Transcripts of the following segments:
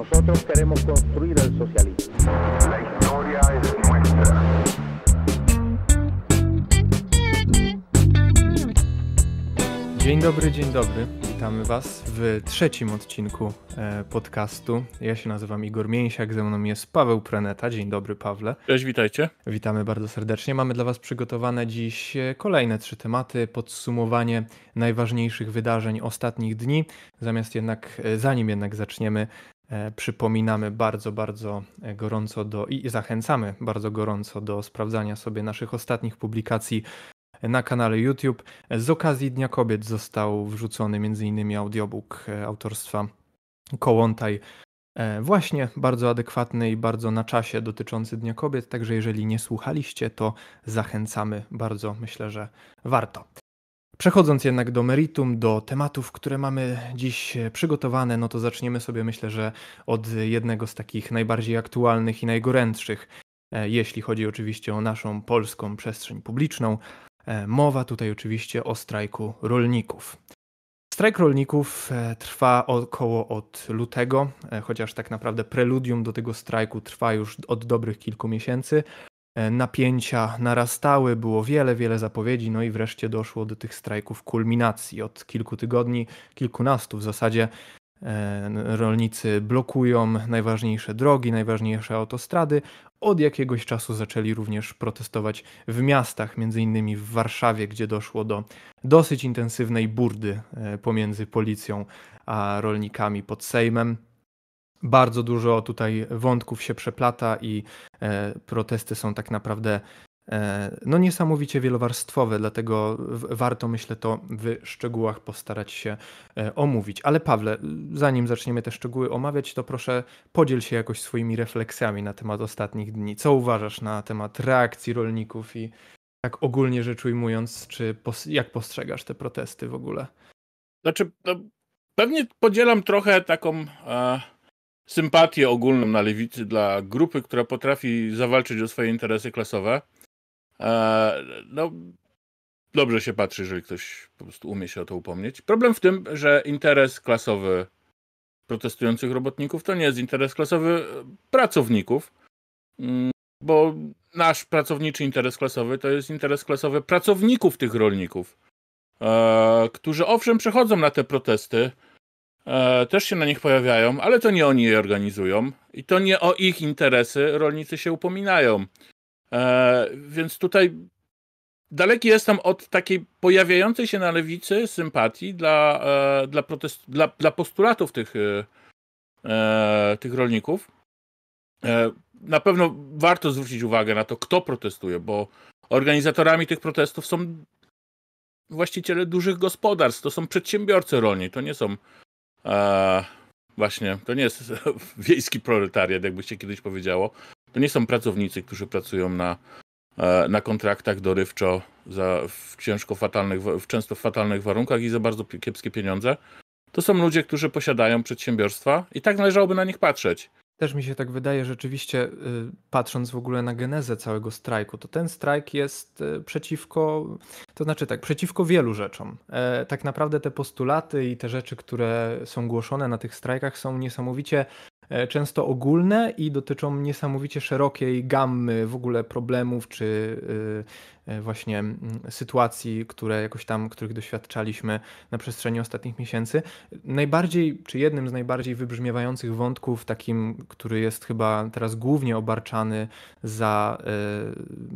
Nosotros queremos construir el socialismo. La historia es nuestra. Dzień dobry, dzień dobry. Witamy Was w trzecim odcinku e, podcastu. Ja się nazywam Igor Mięsiak, ze mną jest Paweł Preneta. Dzień dobry, Pawle. Cześć, witajcie. Witamy bardzo serdecznie. Mamy dla Was przygotowane dziś e, kolejne trzy tematy, podsumowanie najważniejszych wydarzeń ostatnich dni. Zamiast jednak, e, zanim jednak zaczniemy, E, przypominamy bardzo, bardzo gorąco do i zachęcamy bardzo gorąco do sprawdzania sobie naszych ostatnich publikacji na kanale YouTube. Z okazji Dnia Kobiet został wrzucony m.in. audiobook e, autorstwa Kołątaj. E, właśnie bardzo adekwatny i bardzo na czasie dotyczący Dnia Kobiet, także jeżeli nie słuchaliście, to zachęcamy bardzo, myślę, że warto. Przechodząc jednak do meritum, do tematów, które mamy dziś e, przygotowane, no to zaczniemy sobie myślę, że od jednego z takich najbardziej aktualnych i najgorętszych, e, jeśli chodzi oczywiście o naszą polską przestrzeń publiczną. E, mowa tutaj oczywiście o strajku rolników. Strajk rolników trwa około od lutego, chociaż tak naprawdę preludium do tego strajku trwa już od dobrych kilku miesięcy. E, napięcia narastały, było wiele, wiele zapowiedzi, no i wreszcie doszło do tych strajków kulminacji. Od kilku tygodni, kilkunastu w zasadzie e, rolnicy blokują najważniejsze drogi, najważniejsze autostrady. Od jakiegoś czasu zaczęli również protestować w miastach, między innymi w Warszawie, gdzie doszło do dosyć intensywnej burdy e, pomiędzy policją a rolnikami pod Sejmem. Bardzo dużo tutaj wątków się przeplata i e, protesty są tak naprawdę e, no niesamowicie wielowarstwowe, dlatego warto myślę to w szczegółach postarać się e, omówić. Ale Pawle, zanim zaczniemy te szczegóły omawiać, to proszę podziel się jakoś swoimi refleksjami na temat ostatnich dni. Co uważasz na temat reakcji rolników i tak ogólnie rzecz ujmując, czy jak postrzegasz te protesty w ogóle? Znaczy, no, pewnie podzielam trochę taką e, sympatię ogólną na lewicy dla grupy, która potrafi zawalczyć o swoje interesy klasowe. E, no, dobrze się patrzy, jeżeli ktoś po prostu umie się o to upomnieć. Problem w tym, że interes klasowy protestujących robotników to nie jest interes klasowy pracowników, mm, bo nasz pracowniczy interes klasowy to jest interes klasowy pracowników tych rolników, e, którzy owszem przechodzą na te protesty, E, też się na nich pojawiają, ale to nie oni je organizują i to nie o ich interesy rolnicy się upominają. E, więc tutaj daleki jestem od takiej pojawiającej się na lewicy sympatii dla, e, dla, protest, dla, dla postulatów tych, tych rolników. na pewno warto zwrócić uwagę na to, kto protestuje, bo organizatorami tych protestów są właściciele dużych gospodarstw, to są przedsiębiorcy rolni, to nie są właśnie, to nie jest wiejski proletariat, jakby się kiedyś powiedziało. To nie są pracownicy, którzy pracują na, e, na kontraktach dorywczo za, w ciężko fatalnych, w często w fatalnych warunkach i za bardzo kiepskie pieniądze. To są ludzie, którzy posiadają przedsiębiorstwa i tak należałoby na nich patrzeć. Też mi się tak wydaje, rzeczywiście, y, patrząc w ogóle na genezę całego strajku, to ten strajk jest y, przeciwko, to znaczy tak, przeciwko wielu rzeczom. E, tak naprawdę te postulaty i te rzeczy, które są głoszone na tych strajkach, są niesamowicie e, często ogólne i dotyczą niesamowicie szerokiej gammy w ogóle problemów czy y, E, właśnie mm, sytuacji, które jakoś tam, których doświadczaliśmy na przestrzeni ostatnich miesięcy. Najbardziej, czy jednym z najbardziej wybrzmiewających wątków, takim, który jest chyba teraz głównie obarczany za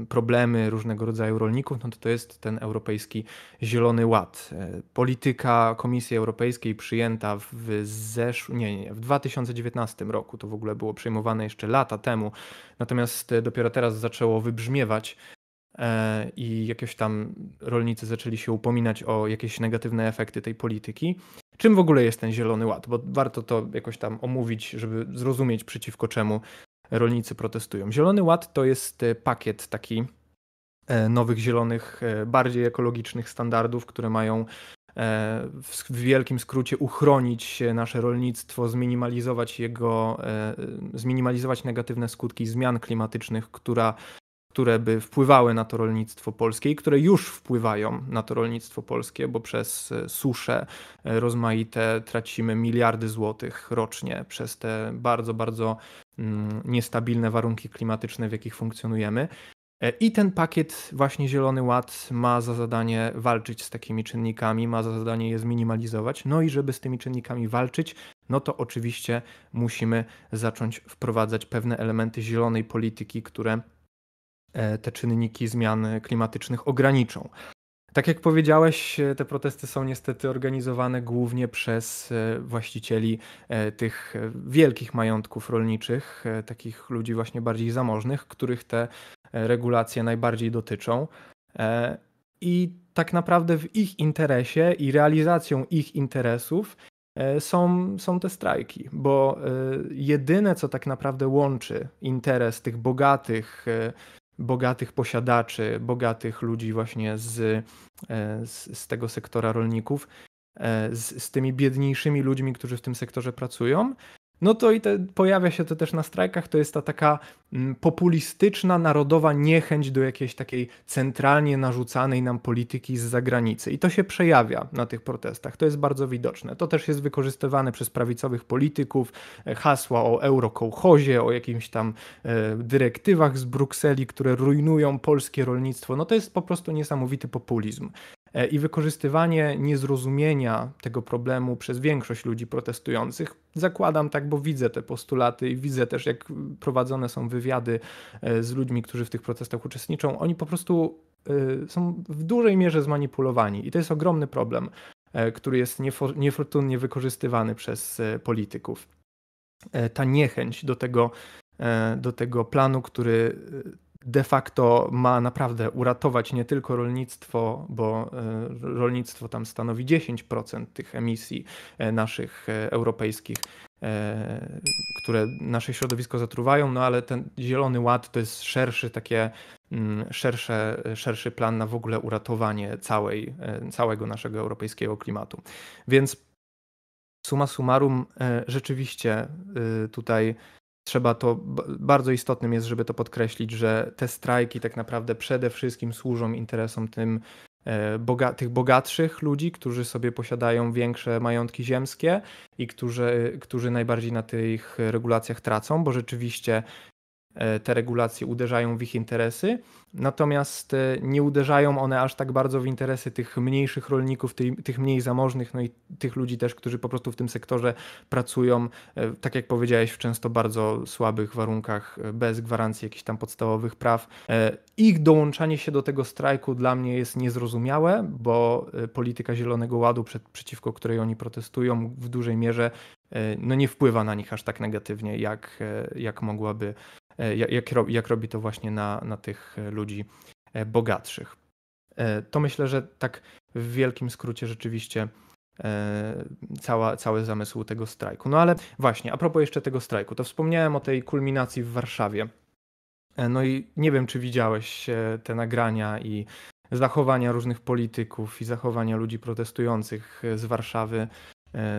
e, problemy różnego rodzaju rolników, no to, to jest ten europejski Zielony Ład. E, polityka Komisji Europejskiej przyjęta w zeszłym, nie, nie, w 2019 roku, to w ogóle było przyjmowane jeszcze lata temu, natomiast dopiero teraz zaczęło wybrzmiewać E, i jakieś tam rolnicy zaczęli się upominać o jakieś negatywne efekty tej polityki. Czym w ogóle jest ten Zielony Ład? Bo warto to jakoś tam omówić, żeby zrozumieć przeciwko czemu rolnicy protestują. Zielony Ład to jest e, pakiet taki e, nowych, zielonych, bardziej ekologicznych standardów, które mają w wielkim skrócie uchronić nasze rolnictwo, zminimalizować jego, zminimalizować negatywne skutki zmian klimatycznych, która które by wpływały na to rolnictwo polskie i które już wpływają na to rolnictwo polskie, bo przez e, susze e, rozmaite tracimy miliardy złotych rocznie przez te bardzo, bardzo mm, niestabilne warunki klimatyczne, w jakich funkcjonujemy. E, I ten pakiet, właśnie Zielony Ład, ma za zadanie walczyć z takimi czynnikami, ma za zadanie je zminimalizować. No i żeby z tymi czynnikami walczyć, no to oczywiście musimy zacząć wprowadzać pewne elementy zielonej polityki, które E, te czynniki zmian klimatycznych ograniczą. Tak jak powiedziałeś, e, te protesty są niestety organizowane głównie przez e, właścicieli tych wielkich majątków rolniczych, takich ludzi właśnie bardziej zamożnych, których te regulacje najbardziej dotyczą. I tak naprawdę w ich interesie i realizacją ich interesów są, są te strajki, bo jedyne co tak naprawdę łączy interes tych bogatych bogatych posiadaczy, bogatych ludzi właśnie z, e, z, z tego sektora rolników, e, z, z tymi biedniejszymi ludźmi, którzy w tym sektorze pracują, no to i te, pojawia się to też na strajkach, to jest ta taka mm, populistyczna, narodowa niechęć do jakiejś takiej centralnie narzucanej nam polityki z zagranicy. I to się przejawia na tych protestach, to jest bardzo widoczne. To też jest wykorzystywane przez prawicowych polityków, e, hasła o eurokołchozie, o jakimś tam e, dyrektywach z Brukseli, które rujnują polskie rolnictwo. No to jest po prostu niesamowity populizm. E, i wykorzystywanie niezrozumienia tego problemu przez większość ludzi protestujących. Zakładam tak, bo widzę te postulaty i widzę też, jak prowadzone są wywiady e, z ludźmi, którzy w tych protestach uczestniczą. Oni po prostu e, są w dużej mierze zmanipulowani i to jest ogromny problem, który jest niefortunnie wykorzystywany przez polityków. Ta niechęć do tego, do tego planu, który de facto ma naprawdę uratować nie tylko rolnictwo, bo e, rolnictwo tam stanowi 10% tych emisji e, naszych e, europejskich, które nasze środowisko zatruwają, no ale ten Zielony Ład to jest szerszy takie mm, szersze, szerszy plan na w ogóle uratowanie całej, całego naszego europejskiego klimatu. Więc suma summarum rzeczywiście tutaj trzeba to, bardzo istotnym jest, żeby to podkreślić, że te strajki tak naprawdę przede wszystkim służą interesom tym, e, boga, tych bogatszych ludzi, którzy sobie posiadają większe majątki ziemskie i którzy, którzy najbardziej na tych regulacjach tracą, bo rzeczywiście E, te regulacje uderzają w ich interesy, natomiast e, nie uderzają one aż tak bardzo w interesy tych mniejszych rolników, tych mniej zamożnych, no i tych ludzi też, którzy po prostu w tym sektorze pracują, e, tak jak powiedziałeś, w często bardzo słabych warunkach, bez gwarancji jakichś tam podstawowych praw. Ich dołączanie się do tego strajku dla mnie jest niezrozumiałe, bo polityka Zielonego Ładu, przed, przeciwko której oni protestują, w dużej mierze no nie wpływa na nich aż tak negatywnie, jak, jak mogłaby E, jak, jak robi to właśnie na, na tych e, ludzi e, bogatszych. To myślę, że tak w wielkim skrócie rzeczywiście cała, cały zamysł tego strajku. No ale właśnie, a propos jeszcze tego strajku, to wspomniałem o tej kulminacji w Warszawie. No i nie wiem, czy widziałeś te nagrania i zachowania różnych polityków i zachowania ludzi protestujących z Warszawy.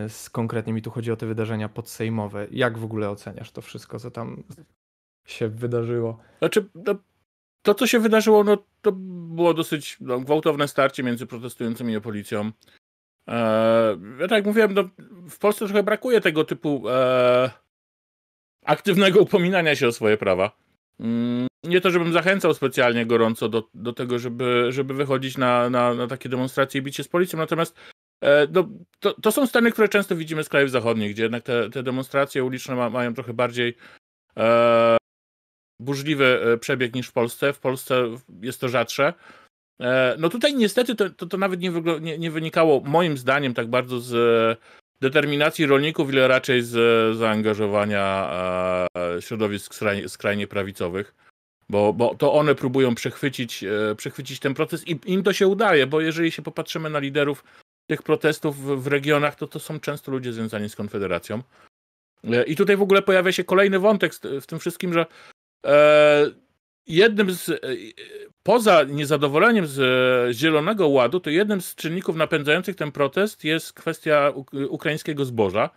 Z konkretnie mi tu chodzi o te wydarzenia podsejmowe. Jak w ogóle oceniasz to wszystko, co tam się wydarzyło. Znaczy, no, to co się wydarzyło, no to było dosyć no, gwałtowne starcie między protestującymi a policją. Eee, ja tak jak mówiłem, no, w Polsce trochę brakuje tego typu eee, aktywnego upominania się o swoje prawa. Mm, nie to, żebym zachęcał specjalnie gorąco do, do tego, żeby, żeby wychodzić na, na, na takie demonstracje i bić się z policją, natomiast e, no, to, to są sceny, które często widzimy z krajów zachodnich, gdzie jednak te, te demonstracje uliczne ma, mają trochę bardziej e, burzliwy e, przebieg niż w Polsce. W Polsce jest to rzadsze. E, no tutaj niestety to, to, to nawet nie, nie, nie, wynikało moim zdaniem tak bardzo z e, determinacji rolników, ile raczej z zaangażowania środowisk skrajnie, prawicowych, bo, bo to one próbują przechwycić, przechwycić ten proces i im to się udaje, bo jeżeli się popatrzymy na liderów tych protestów w regionach, to to są często ludzie związani z Konfederacją. I tutaj w ogóle pojawia się kolejny wątek w tym wszystkim, że E, jednym z, e, e, poza niezadowoleniem z Zielonego Ładu, to jednym z czynników napędzających ten protest jest kwestia ukraińskiego zboża.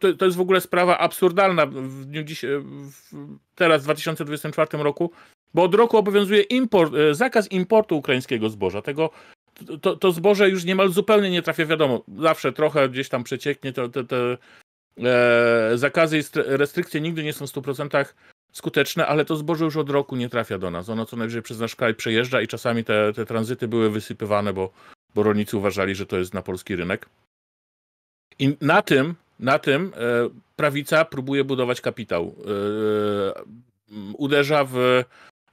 To, to jest w ogóle sprawa absurdalna w dniu dziś, teraz, w 2024 roku, bo od roku obowiązuje import, zakaz importu ukraińskiego zboża. Tego, to, to zboże już niemal zupełnie nie trafia, wiadomo, zawsze trochę gdzieś tam przecieknie, te, te, te e, zakazy i restrykcje nigdy nie są w 100% skuteczne, ale to zboże już od roku nie trafia do nas. Ono co najwyżej przez nasz kraj przejeżdża i czasami te, te tranzyty były wysypywane, bo, bo rolnicy uważali, że to jest na polski rynek. I na tym, na tym e, prawica próbuje budować kapitał. E, e, uderza w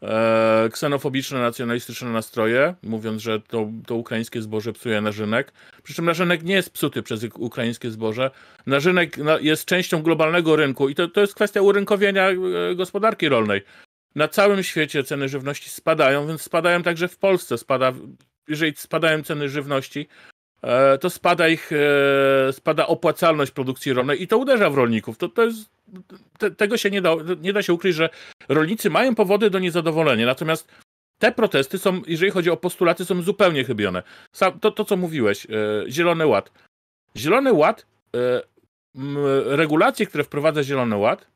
E, ksenofobiczne, nacjonalistyczne nastroje, mówiąc, że to, to ukraińskie zboże psuje na rynek. Przy czym narzynek nie jest psuty przez ukraińskie zboże. Narzynek jest częścią globalnego rynku i to, to jest kwestia urynkowienia e, gospodarki rolnej. Na całym świecie ceny żywności spadają, więc spadają także w Polsce. Spada, jeżeli spadają ceny żywności, E, to spada ich, e, spada opłacalność produkcji rolnej i to uderza w rolników. To, to jest, te, tego się nie da, nie da się ukryć, że rolnicy mają powody do niezadowolenia, natomiast te protesty są, jeżeli chodzi o postulaty, są zupełnie chybione. Sam, to, to, co mówiłeś, e, Zielony Ład. Zielony Ład, regulacje, które wprowadza Zielony Ład,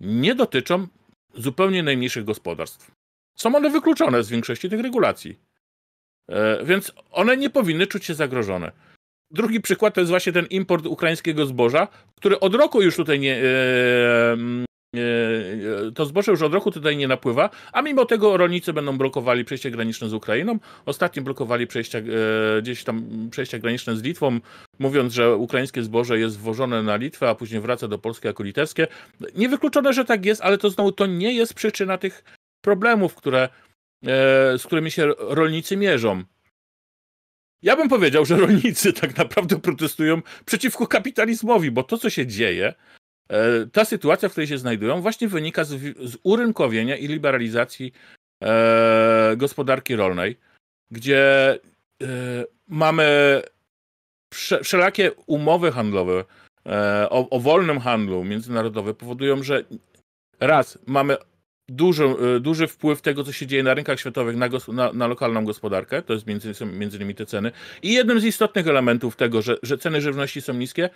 nie dotyczą zupełnie najmniejszych gospodarstw. Są one wykluczone z większości tych regulacji. E, więc one nie powinny czuć się zagrożone. Drugi przykład to jest właśnie ten import ukraińskiego zboża, który od roku już tutaj nie. E, mm, e, to zboże już od roku tutaj nie napływa, a mimo tego rolnicy będą blokowali przejście graniczne z Ukrainą. Ostatnio blokowali przejścia, gdzieś tam przejścia graniczne z Litwą, mówiąc, że ukraińskie zboże jest wwożone na Litwę, a później wraca do Polski jako litewskie. Niewykluczone, że tak jest, ale to znowu to nie jest przyczyna tych problemów, które E, z którymi się rolnicy mierzą. Ja bym powiedział, że rolnicy tak naprawdę protestują przeciwko kapitalizmowi, bo to, co się dzieje, e, ta sytuacja, w której się znajdują, właśnie wynika z, urynkowienia i liberalizacji e, gospodarki rolnej, gdzie mamy wszelakie umowy handlowe o, o wolnym handlu międzynarodowe powodują, że raz mamy duży, e, duży wpływ tego, co się dzieje na rynkach światowych, na, na, na lokalną gospodarkę. To jest między, między innymi te ceny. I jednym z istotnych elementów tego, że, że ceny żywności są niskie,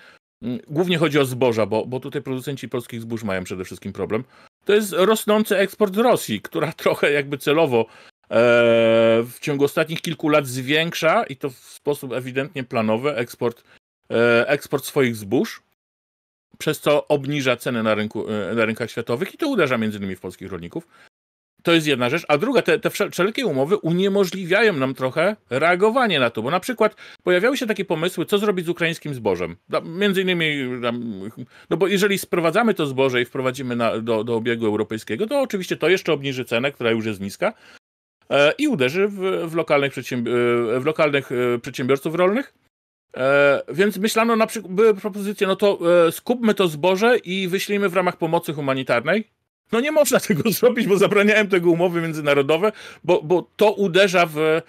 głównie chodzi o zboża, bo, bo tutaj producenci polskich zbóż mają przede wszystkim problem, to jest rosnący eksport z Rosji, która trochę jakby celowo e, w ciągu ostatnich kilku lat zwiększa i to w sposób ewidentnie planowy eksport, e, eksport swoich zbóż przez co obniża ceny na, rynku, e, na rynkach światowych i to uderza między innymi w polskich rolników. To jest jedna rzecz. A druga, te, te wszelkie umowy uniemożliwiają nam trochę reagowanie na to, bo na przykład pojawiały się takie pomysły, co zrobić z ukraińskim zbożem. Między innymi, no bo jeżeli sprowadzamy to zboże i wprowadzimy na, do, do obiegu europejskiego, to oczywiście to jeszcze obniży cenę, która już jest niska e, i uderzy w, w, lokalnych, e, w lokalnych przedsiębiorców rolnych. E, więc myślano, na przykład były propozycje, no to e, skupmy to zboże i wyślijmy w ramach pomocy humanitarnej. No nie można tego zrobić, bo zabraniałem tego umowy międzynarodowe, bo, bo to uderza w e,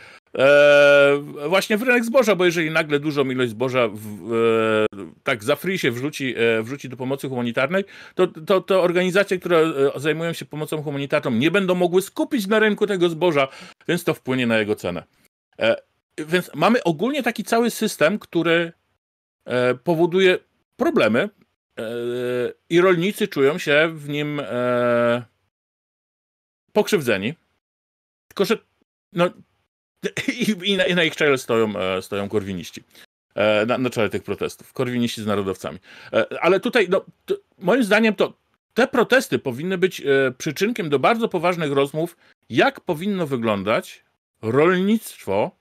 właśnie w rynek zboża, bo jeżeli nagle dużą ilość zboża w, e, tak za free się wrzuci, e, wrzuci do pomocy humanitarnej, to, to, to organizacje, które zajmują się pomocą humanitarną nie będą mogły skupić na rynku tego zboża, więc to wpłynie na jego cenę więc mamy ogólnie taki cały system, który e, powoduje problemy e, i rolnicy czują się w nim e, pokrzywdzeni. Tylko, że no, i, i, na, i na, ich czele stoją, stoją korwiniści. Na, na, czele tych protestów. Korwiniści z narodowcami. Ale tutaj, no, to, moim zdaniem, to te protesty powinny być przyczynkiem do bardzo poważnych rozmów, jak powinno wyglądać rolnictwo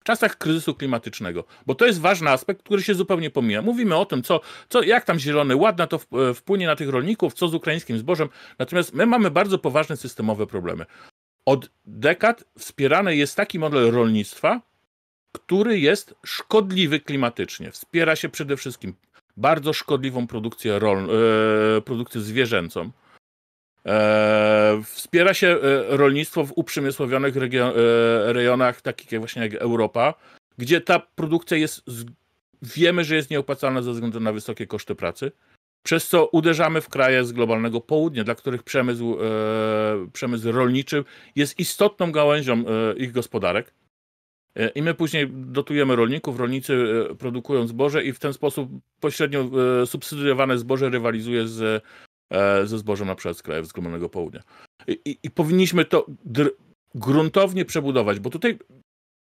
w czasach kryzysu klimatycznego, bo to jest ważny aspekt, który się zupełnie pomija. Mówimy o tym, co, co, jak tam zielony ład na to e, wpłynie na tych rolników, co z ukraińskim zbożem, natomiast my mamy bardzo poważne systemowe problemy. Od dekad wspierany jest taki model rolnictwa, który jest szkodliwy klimatycznie. Wspiera się przede wszystkim bardzo szkodliwą produkcję, rolną, e, produkcję zwierzęcą, E, wspiera się e, rolnictwo w uprzemysłowionych region, e, rejonach, takich jak właśnie jak Europa, gdzie ta produkcja jest, wiemy, że jest nieopłacalna ze względu na wysokie koszty pracy, przez co uderzamy w kraje z globalnego południa, dla których przemysł, przemysł rolniczy jest istotną gałęzią ich gospodarek. I my później dotujemy rolników, rolnicy produkują zboże i w ten sposób pośrednio subsydiowane zboże rywalizuje z E, ze zbożem na przykład z krajów zgromadzonego południa. I, i, I, powinniśmy to gruntownie przebudować, bo tutaj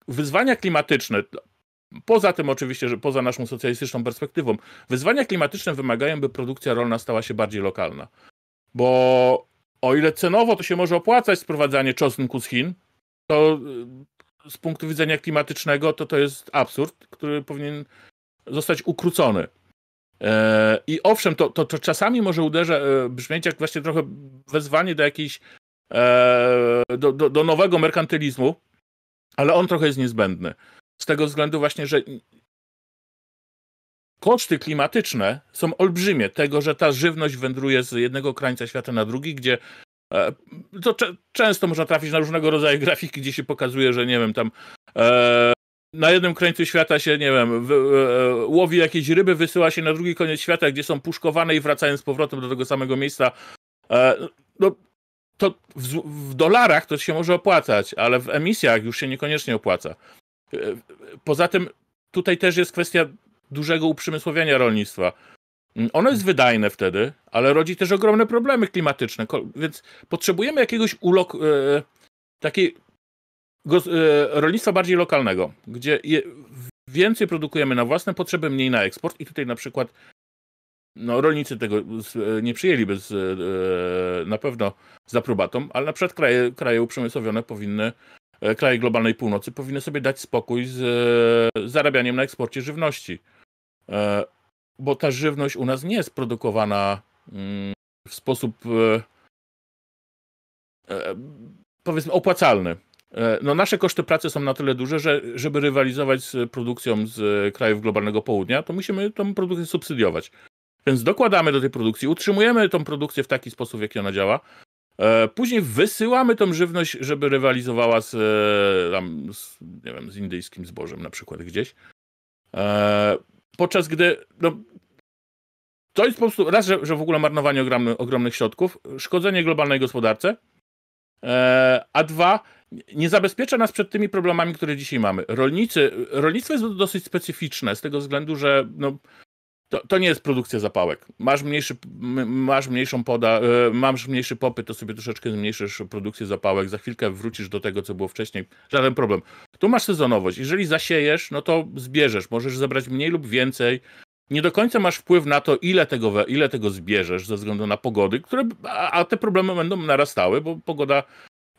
wyzwania klimatyczne, poza tym oczywiście, że poza naszą socjalistyczną perspektywą, wyzwania klimatyczne wymagają, by produkcja rolna stała się bardziej lokalna. Bo o ile cenowo to się może opłacać sprowadzanie czosnku z Chin, to y, z punktu widzenia klimatycznego to to jest absurd, który powinien zostać ukrócony. E, I owszem, to, to, to czasami może uderza, e, brzmieć jak właśnie trochę wezwanie do jakiejś, e, do, do, do nowego merkantylizmu, ale on trochę jest niezbędny. Z tego względu właśnie, że koszty klimatyczne są olbrzymie. Tego, że ta żywność wędruje z jednego krańca świata na drugi, gdzie to często można trafić na różnego rodzaju grafiki, gdzie się pokazuje, że nie wiem, tam na jednym krańcu świata się, nie wiem, w, w, e, łowi jakieś ryby, wysyła się na drugi koniec świata, gdzie są puszkowane i wracają z powrotem do tego samego miejsca. E, no, to w, w, dolarach to się może opłacać, ale w emisjach już się niekoniecznie opłaca. E, poza tym tutaj też jest kwestia dużego uprzemysłowienia rolnictwa. Mm, ono jest wydajne wtedy, ale rodzi też ogromne problemy klimatyczne, więc potrzebujemy jakiegoś ulok... E, takiej E, rolnictwa bardziej lokalnego, gdzie je, więcej produkujemy na własne potrzeby, mniej na eksport. I tutaj na przykład no, rolnicy tego z, e, nie przyjęliby z, e, na pewno z aprobatą, ale na przykład kraje, kraje uprzemysłowione powinny, kraje globalnej północy powinny sobie dać spokój z, z zarabianiem na eksporcie żywności. bo ta żywność u nas nie jest produkowana mm, w sposób powiedzmy opłacalny. E, no, nasze koszty pracy są na tyle duże, że żeby rywalizować z produkcją z e, krajów globalnego południa, to musimy tą produkcję subsydiować. Więc dokładamy do tej produkcji, utrzymujemy tą produkcję w taki sposób, w jaki ona działa. E, później wysyłamy tą żywność, żeby rywalizowała z, tam, z, nie wiem, z indyjskim zbożem na przykład gdzieś. Podczas gdy no, to jest po prostu raz, że, że w ogóle marnowanie ogromny, ogromnych środków, szkodzenie globalnej gospodarce, a dwa, nie zabezpiecza nas przed tymi problemami, które dzisiaj mamy. Rolnicy, rolnictwo jest dosyć specyficzne z tego względu, że no, to, to nie jest produkcja zapałek. Masz, mniejszy, masz, mniejszą poda, e, masz mniejszy popyt, to sobie troszeczkę zmniejszysz produkcję zapałek. Za chwilkę wrócisz do tego, co było wcześniej. Żaden problem. Tu masz sezonowość. Jeżeli zasiejesz, no to zbierzesz. Możesz zebrać mniej lub więcej. Nie do końca masz wpływ na to, ile tego, ile tego zbierzesz ze względu na pogody, które, a, a te problemy będą narastały, bo pogoda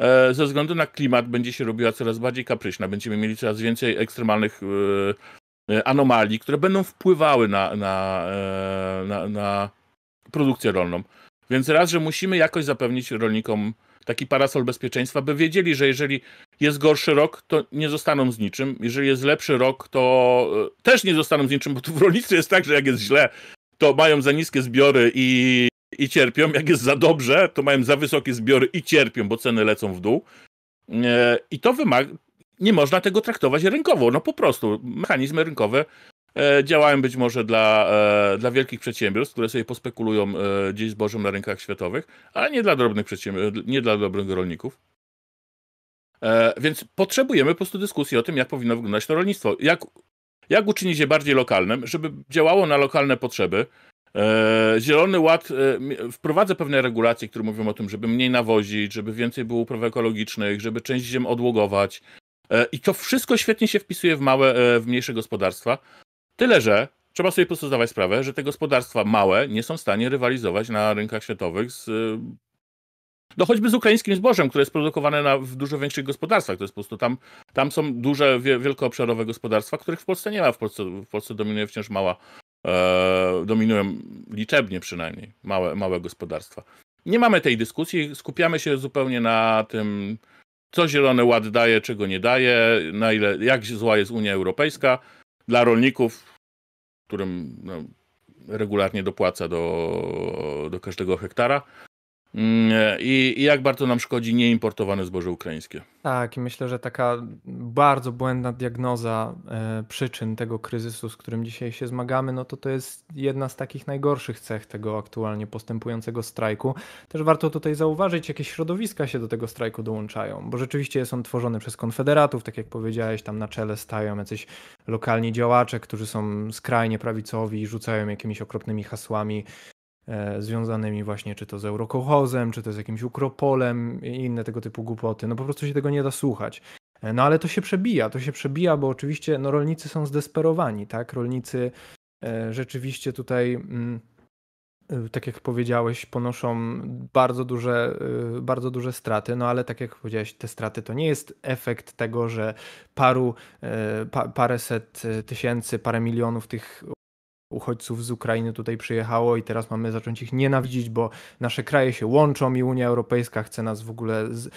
E, ze względu na klimat będzie się robiła coraz bardziej kapryśna. Będziemy mieli coraz więcej ekstremalnych e, e, anomalii, które będą wpływały na, na, na, na produkcję rolną. Więc raz, że musimy jakoś zapewnić rolnikom taki parasol bezpieczeństwa, by wiedzieli, że jeżeli jest gorszy rok, to nie zostaną z niczym. Jeżeli jest lepszy rok, to też nie zostaną z niczym, bo tu w rolnictwie jest tak, że jak jest źle, to mają za niskie zbiory i i cierpią. Jak jest za dobrze, to mają za wysokie zbiory i cierpią, bo ceny lecą w dół. E, I to wymaga. Nie można tego traktować rynkowo. No po prostu mechanizmy rynkowe e, działają być może dla, e, dla wielkich przedsiębiorstw, które sobie pospekulują gdzieś zbożem na rynkach światowych, ale nie dla drobnych przedsiębiorstw, nie dla drobnych rolników. Więc potrzebujemy po prostu dyskusji o tym, jak powinno wyglądać to rolnictwo. Jak, jak uczynić je bardziej lokalnym, żeby działało na lokalne potrzeby, E, Zielony Ład e, wprowadza pewne regulacje, które mówią o tym, żeby mniej nawozić, żeby więcej było upraw ekologicznych, żeby część ziem odłogować. E, I to wszystko świetnie się wpisuje w małe, w mniejsze gospodarstwa. Tyle, że trzeba sobie po prostu zdawać sprawę, że te gospodarstwa małe nie są w stanie rywalizować na rynkach światowych z no choćby z ukraińskim zbożem, które jest produkowane na, w dużo większych gospodarstwach. To jest po prostu tam, tam są duże, wie, wielkoobszarowe gospodarstwa, których w Polsce nie ma. W Polsce, w Polsce dominuje wciąż mała, E, dominują liczebnie przynajmniej małe, małe gospodarstwa. Nie mamy tej dyskusji, skupiamy się zupełnie na tym, co Zielony Ład daje, czego nie daje, na ile, jak zła jest Unia Europejska dla rolników, którym no, regularnie dopłaca do, do każdego hektara. Mm, e, I, I, jak bardzo nam szkodzi nieimportowane zboże ukraińskie. Tak, i myślę, że taka bardzo błędna diagnoza e, przyczyn tego kryzysu, z którym dzisiaj się zmagamy, no to to jest jedna z takich najgorszych cech tego aktualnie postępującego strajku. Też warto tutaj zauważyć, jakie środowiska się do tego strajku dołączają, bo rzeczywiście jest on tworzony przez konfederatów, tak jak powiedziałeś, tam na czele stają jacyś lokalni działacze, którzy są skrajnie prawicowi i rzucają jakimiś okropnymi hasłami E, związanymi właśnie czy to z eurokochozem, czy to z jakimś ukropolem i inne tego typu głupoty. No po prostu się tego nie da słuchać. E, no ale to się przebija, to się przebija, bo oczywiście no, rolnicy są zdesperowani, tak? Rolnicy e, rzeczywiście tutaj, mm, tak jak powiedziałeś, ponoszą bardzo duże, bardzo duże straty, no ale tak jak powiedziałeś, te straty to nie jest efekt tego, że paru, pa, paręset tysięcy, parę milionów tych uchodźców z Ukrainy tutaj przyjechało i teraz mamy zacząć ich nienawidzić, bo nasze kraje się łączą i Unia Europejska chce nas w ogóle z,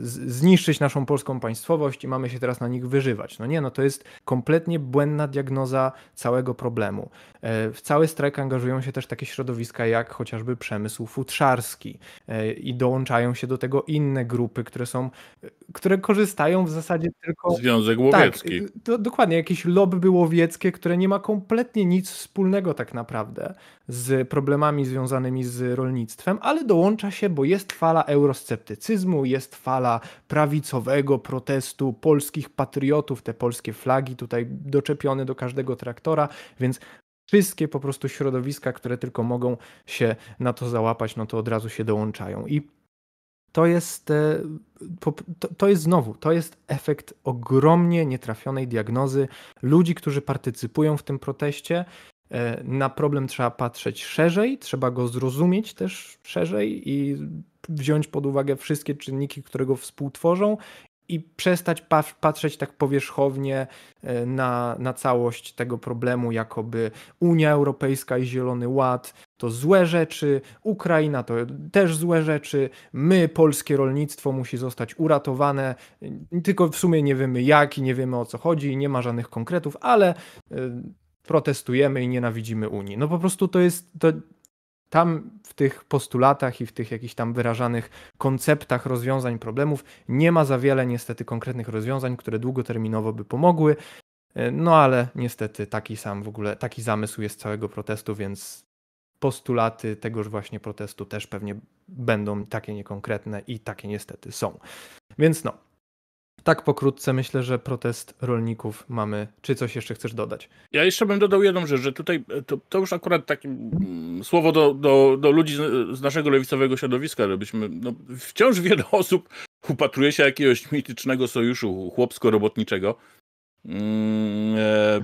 z, zniszczyć naszą polską państwowość i mamy się teraz na nich wyżywać. No nie, no to jest kompletnie błędna diagnoza całego problemu. E, w cały strajk angażują się też takie środowiska jak chociażby przemysł futrzarski e, i dołączają się do tego inne grupy, które są, e, które korzystają w zasadzie tylko... Związek tak, Łowiecki. Tak, dokładnie, jakieś lobby łowieckie, które nie ma kompletnie nic wspólnego tak naprawdę z problemami związanymi z rolnictwem, ale dołącza się, bo jest fala eurosceptycyzmu, jest fala prawicowego protestu polskich patriotów, te polskie flagi tutaj doczepione do każdego traktora, więc wszystkie po prostu środowiska, które tylko mogą się na to załapać, no to od razu się dołączają. I to jest, e, to jest znowu, to jest efekt ogromnie nietrafionej diagnozy ludzi, którzy partycypują w tym proteście. E, na problem trzeba patrzeć szerzej, trzeba go zrozumieć też szerzej i wziąć pod uwagę wszystkie czynniki, które go współtworzą i przestać patrzeć tak powierzchownie e, na, na całość tego problemu, jakoby Unia Europejska i Zielony Ład to złe rzeczy, Ukraina to też złe rzeczy, my, polskie rolnictwo musi zostać uratowane, e, tylko w sumie nie wiemy jak i nie wiemy o co chodzi i nie ma żadnych konkretów, ale e, protestujemy i nienawidzimy Unii. No po prostu to jest, to, tam w tych postulatach i w tych jakichś tam wyrażanych konceptach rozwiązań problemów nie ma za wiele niestety konkretnych rozwiązań, które długoterminowo by pomogły. E, no ale niestety taki sam w ogóle, taki zamysł jest całego protestu, więc postulaty tegoż właśnie protestu też pewnie będą takie niekonkretne i takie niestety są. Więc no, tak pokrótce myślę, że protest rolników mamy. Czy coś jeszcze chcesz dodać? Ja jeszcze bym dodał jedną rzecz, że tutaj e, to, to już akurat takie mm, słowo do, do, do ludzi z, z naszego lewicowego środowiska, żebyśmy, no, wciąż wiele osób upatruje się jakiegoś mitycznego sojuszu chłopsko-robotniczego. Mm, e,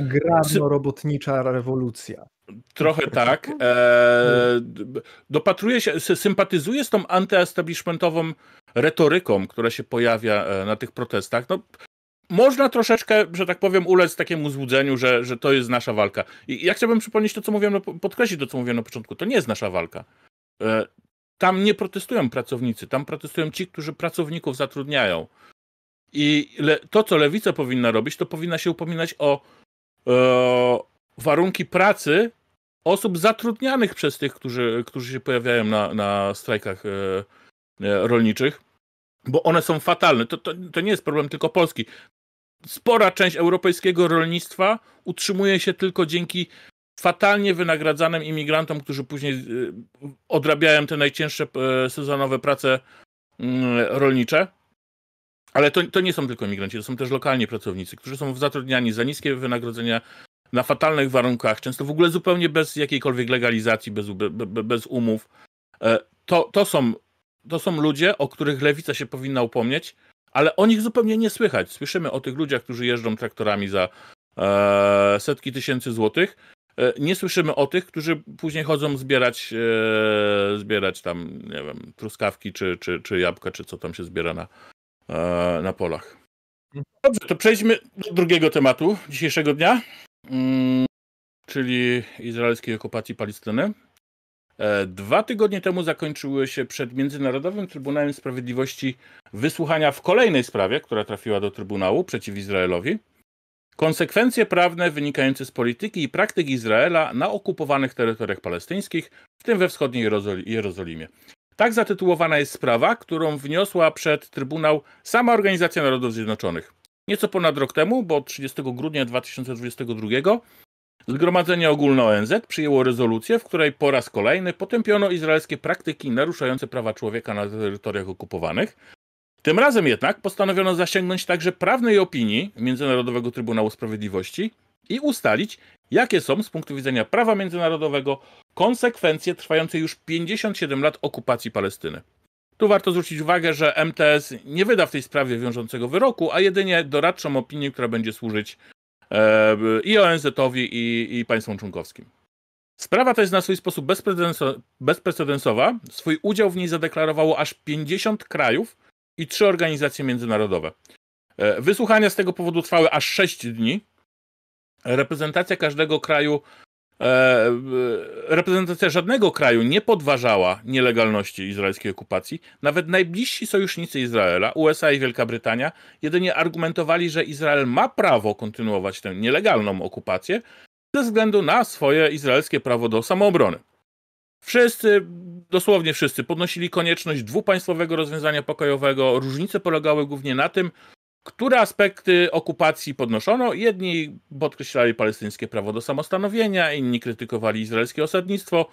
Agrarno-robotnicza rewolucja. Trochę tak. tak. E, dopatruje się, sympatyzuje z tą antyestablishmentową retoryką, która się pojawia e, na tych protestach, no można troszeczkę, że tak powiem, ulec takiemu złudzeniu, że, że to jest nasza walka. I ja chciałbym przypomnieć to, co mówiłem, no, podkreślić to, co mówiłem na początku. To nie jest nasza walka. E, tam nie protestują pracownicy, tam protestują ci, którzy pracowników zatrudniają. I to, co lewica powinna robić, to powinna się upominać o e, warunki pracy osób zatrudnianych przez tych, którzy, którzy się pojawiają na, na strajkach e, E, rolniczych, bo one są fatalne. To, to, to nie jest problem tylko Polski. Spora część europejskiego rolnictwa utrzymuje się tylko dzięki fatalnie wynagradzanym imigrantom, którzy później e, odrabiają te najcięższe e, sezonowe prace mm, rolnicze. Ale to, to nie są tylko imigranci, to są też lokalni pracownicy, którzy są zatrudniani za niskie wynagrodzenia, na fatalnych warunkach, często w ogóle zupełnie bez jakiejkolwiek legalizacji, bez, bez umów. To, to są to są ludzie, o których lewica się powinna upomnieć, ale o nich zupełnie nie słychać. Słyszymy o tych ludziach, którzy jeżdżą traktorami za e, setki tysięcy złotych. E, nie słyszymy o tych, którzy później chodzą zbierać, e, zbierać tam, nie wiem, truskawki czy, czy, czy jabłka, czy co tam się zbiera na, e, na polach. Dobrze, to przejdźmy do drugiego tematu dzisiejszego dnia, mm, czyli izraelskiej okupacji Palestyny. E, dwa tygodnie temu zakończyły się przed Międzynarodowym Trybunałem Sprawiedliwości wysłuchania w kolejnej sprawie, która trafiła do Trybunału przeciw Izraelowi. Konsekwencje prawne wynikające z polityki i praktyk Izraela na okupowanych terytoriach palestyńskich, w tym we wschodniej Jerozolimie. Tak zatytułowana jest sprawa, którą wniosła przed Trybunał sama Organizacja Narodów Zjednoczonych. Nieco ponad rok temu, bo 30 grudnia 2022 Zgromadzenie Ogólne ONZ przyjęło rezolucję, w której po raz kolejny potępiono izraelskie praktyki naruszające prawa człowieka na terytoriach okupowanych. Tym razem jednak postanowiono zasięgnąć także prawnej opinii Międzynarodowego Trybunału Sprawiedliwości i ustalić, jakie są z punktu widzenia prawa międzynarodowego konsekwencje trwającej już 57 lat okupacji Palestyny. Tu warto zwrócić uwagę, że MTS nie wyda w tej sprawie wiążącego wyroku, a jedynie doradczą opinię, która będzie służyć E, i ONZ-owi, i, i państwom członkowskim. Sprawa ta jest na swój sposób bezprecedensowa. Swój udział w niej zadeklarowało aż 50 krajów i trzy organizacje międzynarodowe. E, wysłuchania z tego powodu trwały aż 6 dni. Reprezentacja każdego kraju E, e, reprezentacja żadnego kraju nie podważała nielegalności izraelskiej okupacji. Nawet najbliżsi sojusznicy Izraela, USA i Wielka Brytania, jedynie argumentowali, że Izrael ma prawo kontynuować tę nielegalną okupację ze względu na swoje izraelskie prawo do samoobrony. Wszyscy, dosłownie wszyscy, podnosili konieczność dwupaństwowego rozwiązania pokojowego. Różnice polegały głównie na tym, które aspekty okupacji podnoszono. Jedni podkreślali palestyńskie prawo do samostanowienia, inni krytykowali izraelskie osadnictwo.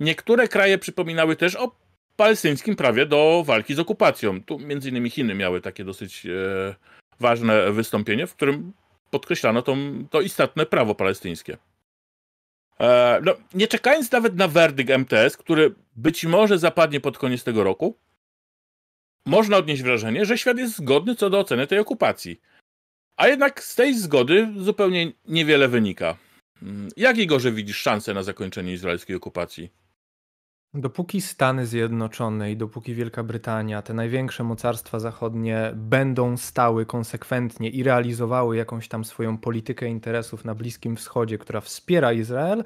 Niektóre kraje przypominały też o palestyńskim prawie do walki z okupacją. Tu między innymi Chiny miały takie dosyć e, ważne wystąpienie, w którym podkreślano to, to istotne prawo palestyńskie. E, no, nie czekając nawet na werdykt MTS, który być może zapadnie pod koniec tego roku, można odnieść wrażenie, że świat jest zgodny co do oceny tej okupacji. A jednak z tej zgody zupełnie niewiele wynika. Mm, jak Igorze widzisz szansę na zakończenie izraelskiej okupacji? Dopóki Stany Zjednoczone i dopóki Wielka Brytania, te największe mocarstwa zachodnie, będą stały konsekwentnie i realizowały jakąś tam swoją politykę interesów na Bliskim Wschodzie, która wspiera Izrael,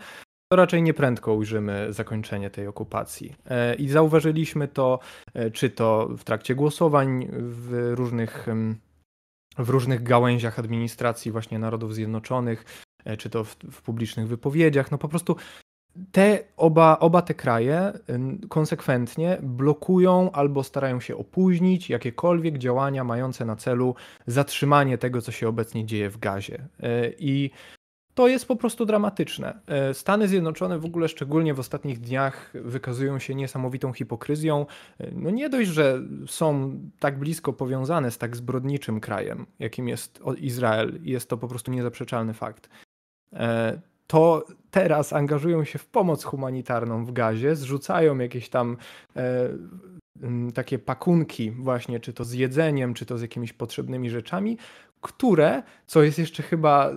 to raczej nieprędko ujrzymy zakończenie tej okupacji. E, I zauważyliśmy to, e, czy to w trakcie głosowań w różnych, mm, w różnych gałęziach administracji właśnie Narodów Zjednoczonych, e, czy to w, w publicznych wypowiedziach. No po prostu te oba, oba te kraje konsekwentnie blokują albo starają się opóźnić jakiekolwiek działania mające na celu zatrzymanie tego, co się obecnie dzieje w gazie. I to jest po prostu dramatyczne. E, Stany Zjednoczone w ogóle, szczególnie w ostatnich dniach, wykazują się niesamowitą hipokryzją. E, no nie dość, że są tak blisko powiązane z tak zbrodniczym krajem, jakim jest Izrael, jest to po prostu niezaprzeczalny fakt. E, to teraz angażują się w pomoc humanitarną w Gazie, zrzucają jakieś tam takie pakunki, właśnie czy to z jedzeniem, czy to z jakimiś potrzebnymi rzeczami, które, co jest jeszcze chyba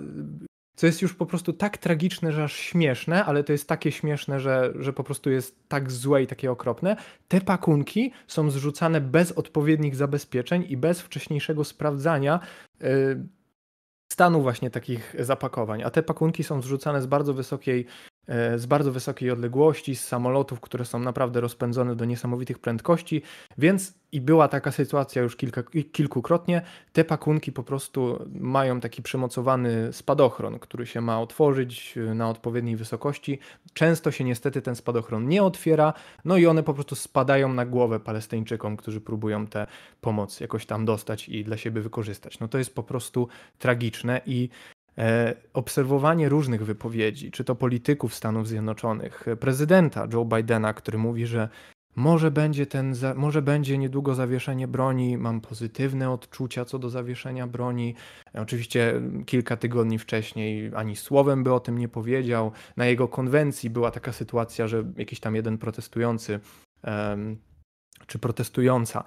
co jest już po prostu tak tragiczne, że aż śmieszne, ale to jest takie śmieszne, że, że po prostu jest tak złe i takie okropne. Te pakunki są zrzucane bez odpowiednich zabezpieczeń i bez wcześniejszego sprawdzania yy, stanu właśnie takich zapakowań, a te pakunki są zrzucane z bardzo wysokiej E, z bardzo wysokiej odległości, z samolotów, które są naprawdę rozpędzone do niesamowitych prędkości, więc i była taka sytuacja już kilka, kilkukrotnie, te pakunki po prostu mają taki przymocowany spadochron, który się ma otworzyć e, na odpowiedniej wysokości. Często się niestety ten spadochron nie otwiera, no i one po prostu spadają na głowę palestyńczykom, którzy próbują tę pomoc jakoś tam dostać i dla siebie wykorzystać. No to jest po prostu tragiczne i E, obserwowanie różnych wypowiedzi, czy to polityków Stanów Zjednoczonych, e, prezydenta Joe Bidena, który mówi, że może będzie, ten, może będzie niedługo zawieszenie broni, mam pozytywne odczucia co do zawieszenia broni. E, oczywiście mm, kilka tygodni wcześniej ani słowem by o tym nie powiedział. Na jego konwencji była taka sytuacja, że jakiś tam jeden protestujący. czy protestująca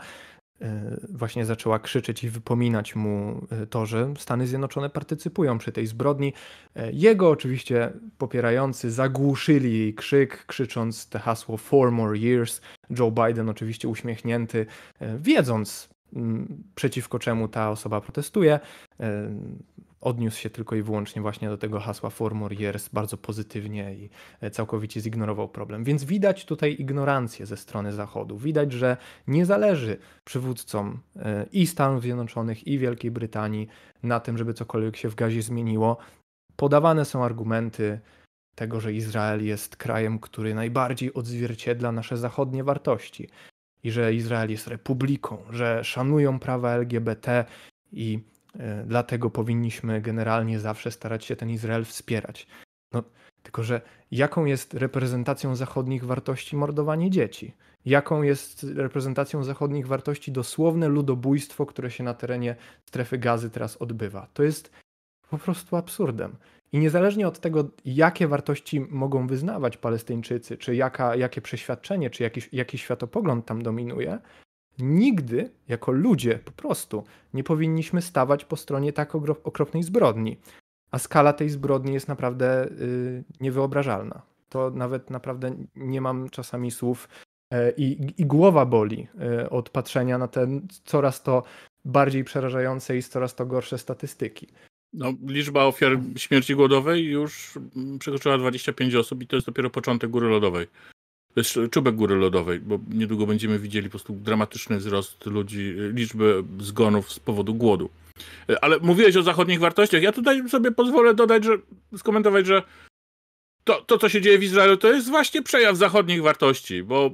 E, właśnie zaczęła krzyczeć i wypominać mu e, to, że Stany Zjednoczone partycypują przy tej zbrodni. E, jego oczywiście popierający zagłuszyli jej krzyk, krzycząc te hasło Four More Years. Joe Biden oczywiście uśmiechnięty, wiedząc przeciwko czemu ta osoba protestuje odniósł się tylko i wyłącznie właśnie do tego hasła Four More Years bardzo pozytywnie i e, całkowicie zignorował problem. Więc widać tutaj ignorancję ze strony Zachodu. Widać, że nie zależy przywódcom e, i Stanów Zjednoczonych, i Wielkiej Brytanii na tym, żeby cokolwiek się w gazie zmieniło. Podawane są argumenty tego, że Izrael jest krajem, który najbardziej odzwierciedla nasze zachodnie wartości i że Izrael jest republiką, że szanują prawa LGBT i E, dlatego powinniśmy generalnie zawsze starać się ten Izrael wspierać. No, tylko, że jaką jest reprezentacją zachodnich wartości mordowanie dzieci? Jaką jest reprezentacją zachodnich wartości dosłowne ludobójstwo, które się na terenie strefy gazy teraz odbywa? To jest po prostu absurdem. I niezależnie od tego, jakie wartości mogą wyznawać Palestyńczycy, czy jaka, jakie przeświadczenie, czy jakiś, jaki światopogląd tam dominuje, Nigdy jako ludzie po prostu nie powinniśmy stawać po stronie tak okropnej zbrodni. A skala tej zbrodni jest naprawdę y, niewyobrażalna. To nawet naprawdę nie mam czasami słów e, i, głowa boli e, od patrzenia na te coraz to bardziej przerażające i coraz to gorsze statystyki. No, liczba ofiar śmierci głodowej już przekroczyła 25 osób i to jest dopiero początek góry lodowej czubek góry lodowej, bo niedługo będziemy widzieli po prostu dramatyczny wzrost ludzi, y, liczby zgonów z powodu głodu. Y, ale mówiłeś o zachodnich wartościach. Ja tutaj sobie pozwolę dodać, że skomentować, że to, to co się dzieje w Izraelu, to jest właśnie przejaw zachodnich wartości, bo e,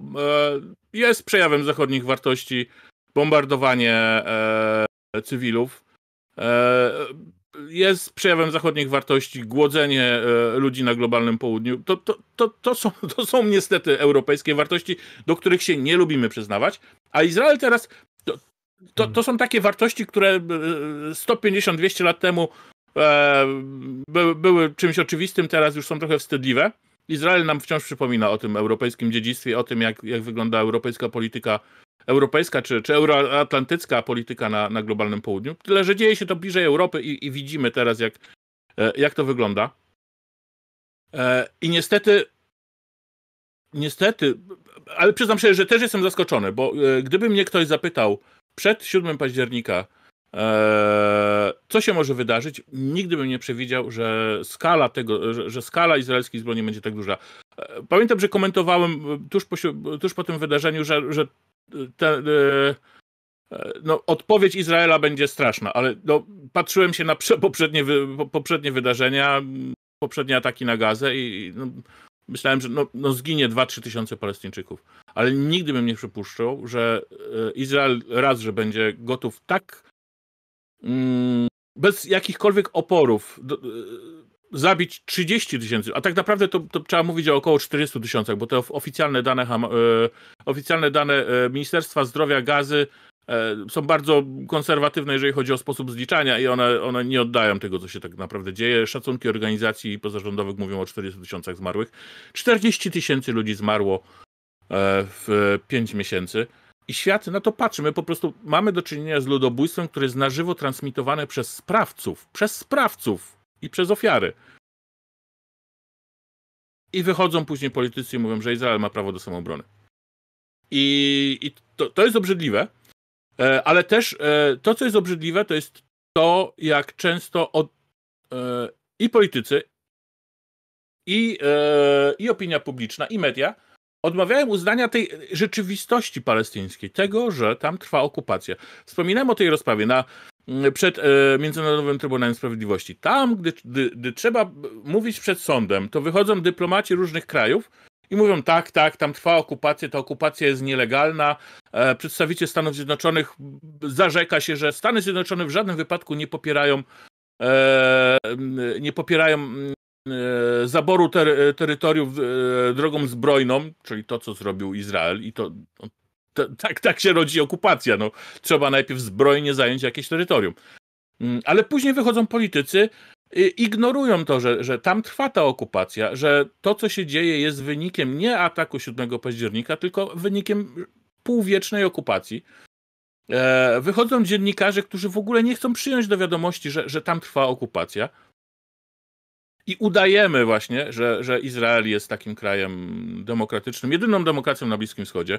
jest przejawem zachodnich wartości bombardowanie e, cywilów. E, jest przejawem zachodnich wartości głodzenie e, ludzi na globalnym południu. To, to, to, to, są, to są niestety europejskie wartości, do których się nie lubimy przyznawać. A Izrael teraz. To, to, to są takie wartości, które 150-200 e, lat temu e, by, były czymś oczywistym, teraz już są trochę wstydliwe. Izrael nam wciąż przypomina o tym europejskim dziedzictwie, o tym, jak, jak wygląda europejska polityka europejska czy, czy euroatlantycka polityka na, na globalnym południu. Tyle, że dzieje się to bliżej Europy i, i widzimy teraz, jak, e, jak to wygląda. E, I niestety, niestety, ale przyznam się, że też jestem zaskoczony, bo e, gdyby mnie ktoś zapytał przed 7 października, co się może wydarzyć? Nigdy bym nie przewidział, że skala tego, że, skala izraelskiej zbroi będzie tak duża. Pamiętam, że komentowałem tuż po, tuż po tym wydarzeniu, że, że te, e, e, no, odpowiedź Izraela będzie straszna, ale no, patrzyłem się na poprzednie, wy, poprzednie wydarzenia, poprzednie ataki na Gazę i no, myślałem, że no, no zginie 2-3 tysiące Palestyńczyków. Ale nigdy bym nie przypuszczał, że e, Izrael raz, że będzie gotów tak mm, bez jakichkolwiek oporów do, zabić 30 tysięcy, a tak naprawdę to, to, trzeba mówić o około 40 tysiącach, bo te oficjalne dane, e, oficjalne dane e, Ministerstwa Zdrowia Gazy e, są bardzo konserwatywne, jeżeli chodzi o sposób zliczania i one, one nie oddają tego, co się tak naprawdę dzieje. Szacunki organizacji pozarządowych mówią o 40 tysiącach zmarłych. 40 tysięcy ludzi zmarło w 5 miesięcy. I świat na to patrzy. My po prostu mamy do czynienia z ludobójstwem, które jest na żywo transmitowane przez sprawców. Przez sprawców i przez ofiary. I wychodzą później politycy i mówią, że Izrael ma prawo do samoobrony. I, i to, to jest obrzydliwe, e, ale też e, to, co jest obrzydliwe, to jest to, jak często od, e, i politycy, i, i opinia publiczna, i media odmawiają uznania tej rzeczywistości palestyńskiej, tego, że tam trwa okupacja. Wspominałem o tej rozprawie. Na Mm, przed e, Międzynarodowym Trybunałem Sprawiedliwości. Tam, gdy, gdy, gdy, trzeba mówić przed sądem, to wychodzą dyplomaci różnych krajów i mówią tak, tak, tam trwa okupacja, ta okupacja jest nielegalna. E, przedstawiciel Stanów Zjednoczonych zarzeka się, że Stany Zjednoczone w żadnym wypadku nie popierają e, nie popierają mm, zaboru ter, terytoriów drogą zbrojną, czyli to, co zrobił Izrael i to no, tak, tak się rodzi okupacja. No, trzeba najpierw zbrojnie zająć jakieś terytorium. Mm, ale później wychodzą politycy, y, ignorują to, że, że tam trwa ta okupacja, że to, co się dzieje, jest wynikiem nie ataku 7 października, tylko wynikiem półwiecznej okupacji. E, wychodzą dziennikarze, którzy w ogóle nie chcą przyjąć do wiadomości, że, że tam trwa okupacja. I udajemy właśnie, że, że Izrael jest takim krajem demokratycznym, jedyną demokracją na Bliskim Wschodzie,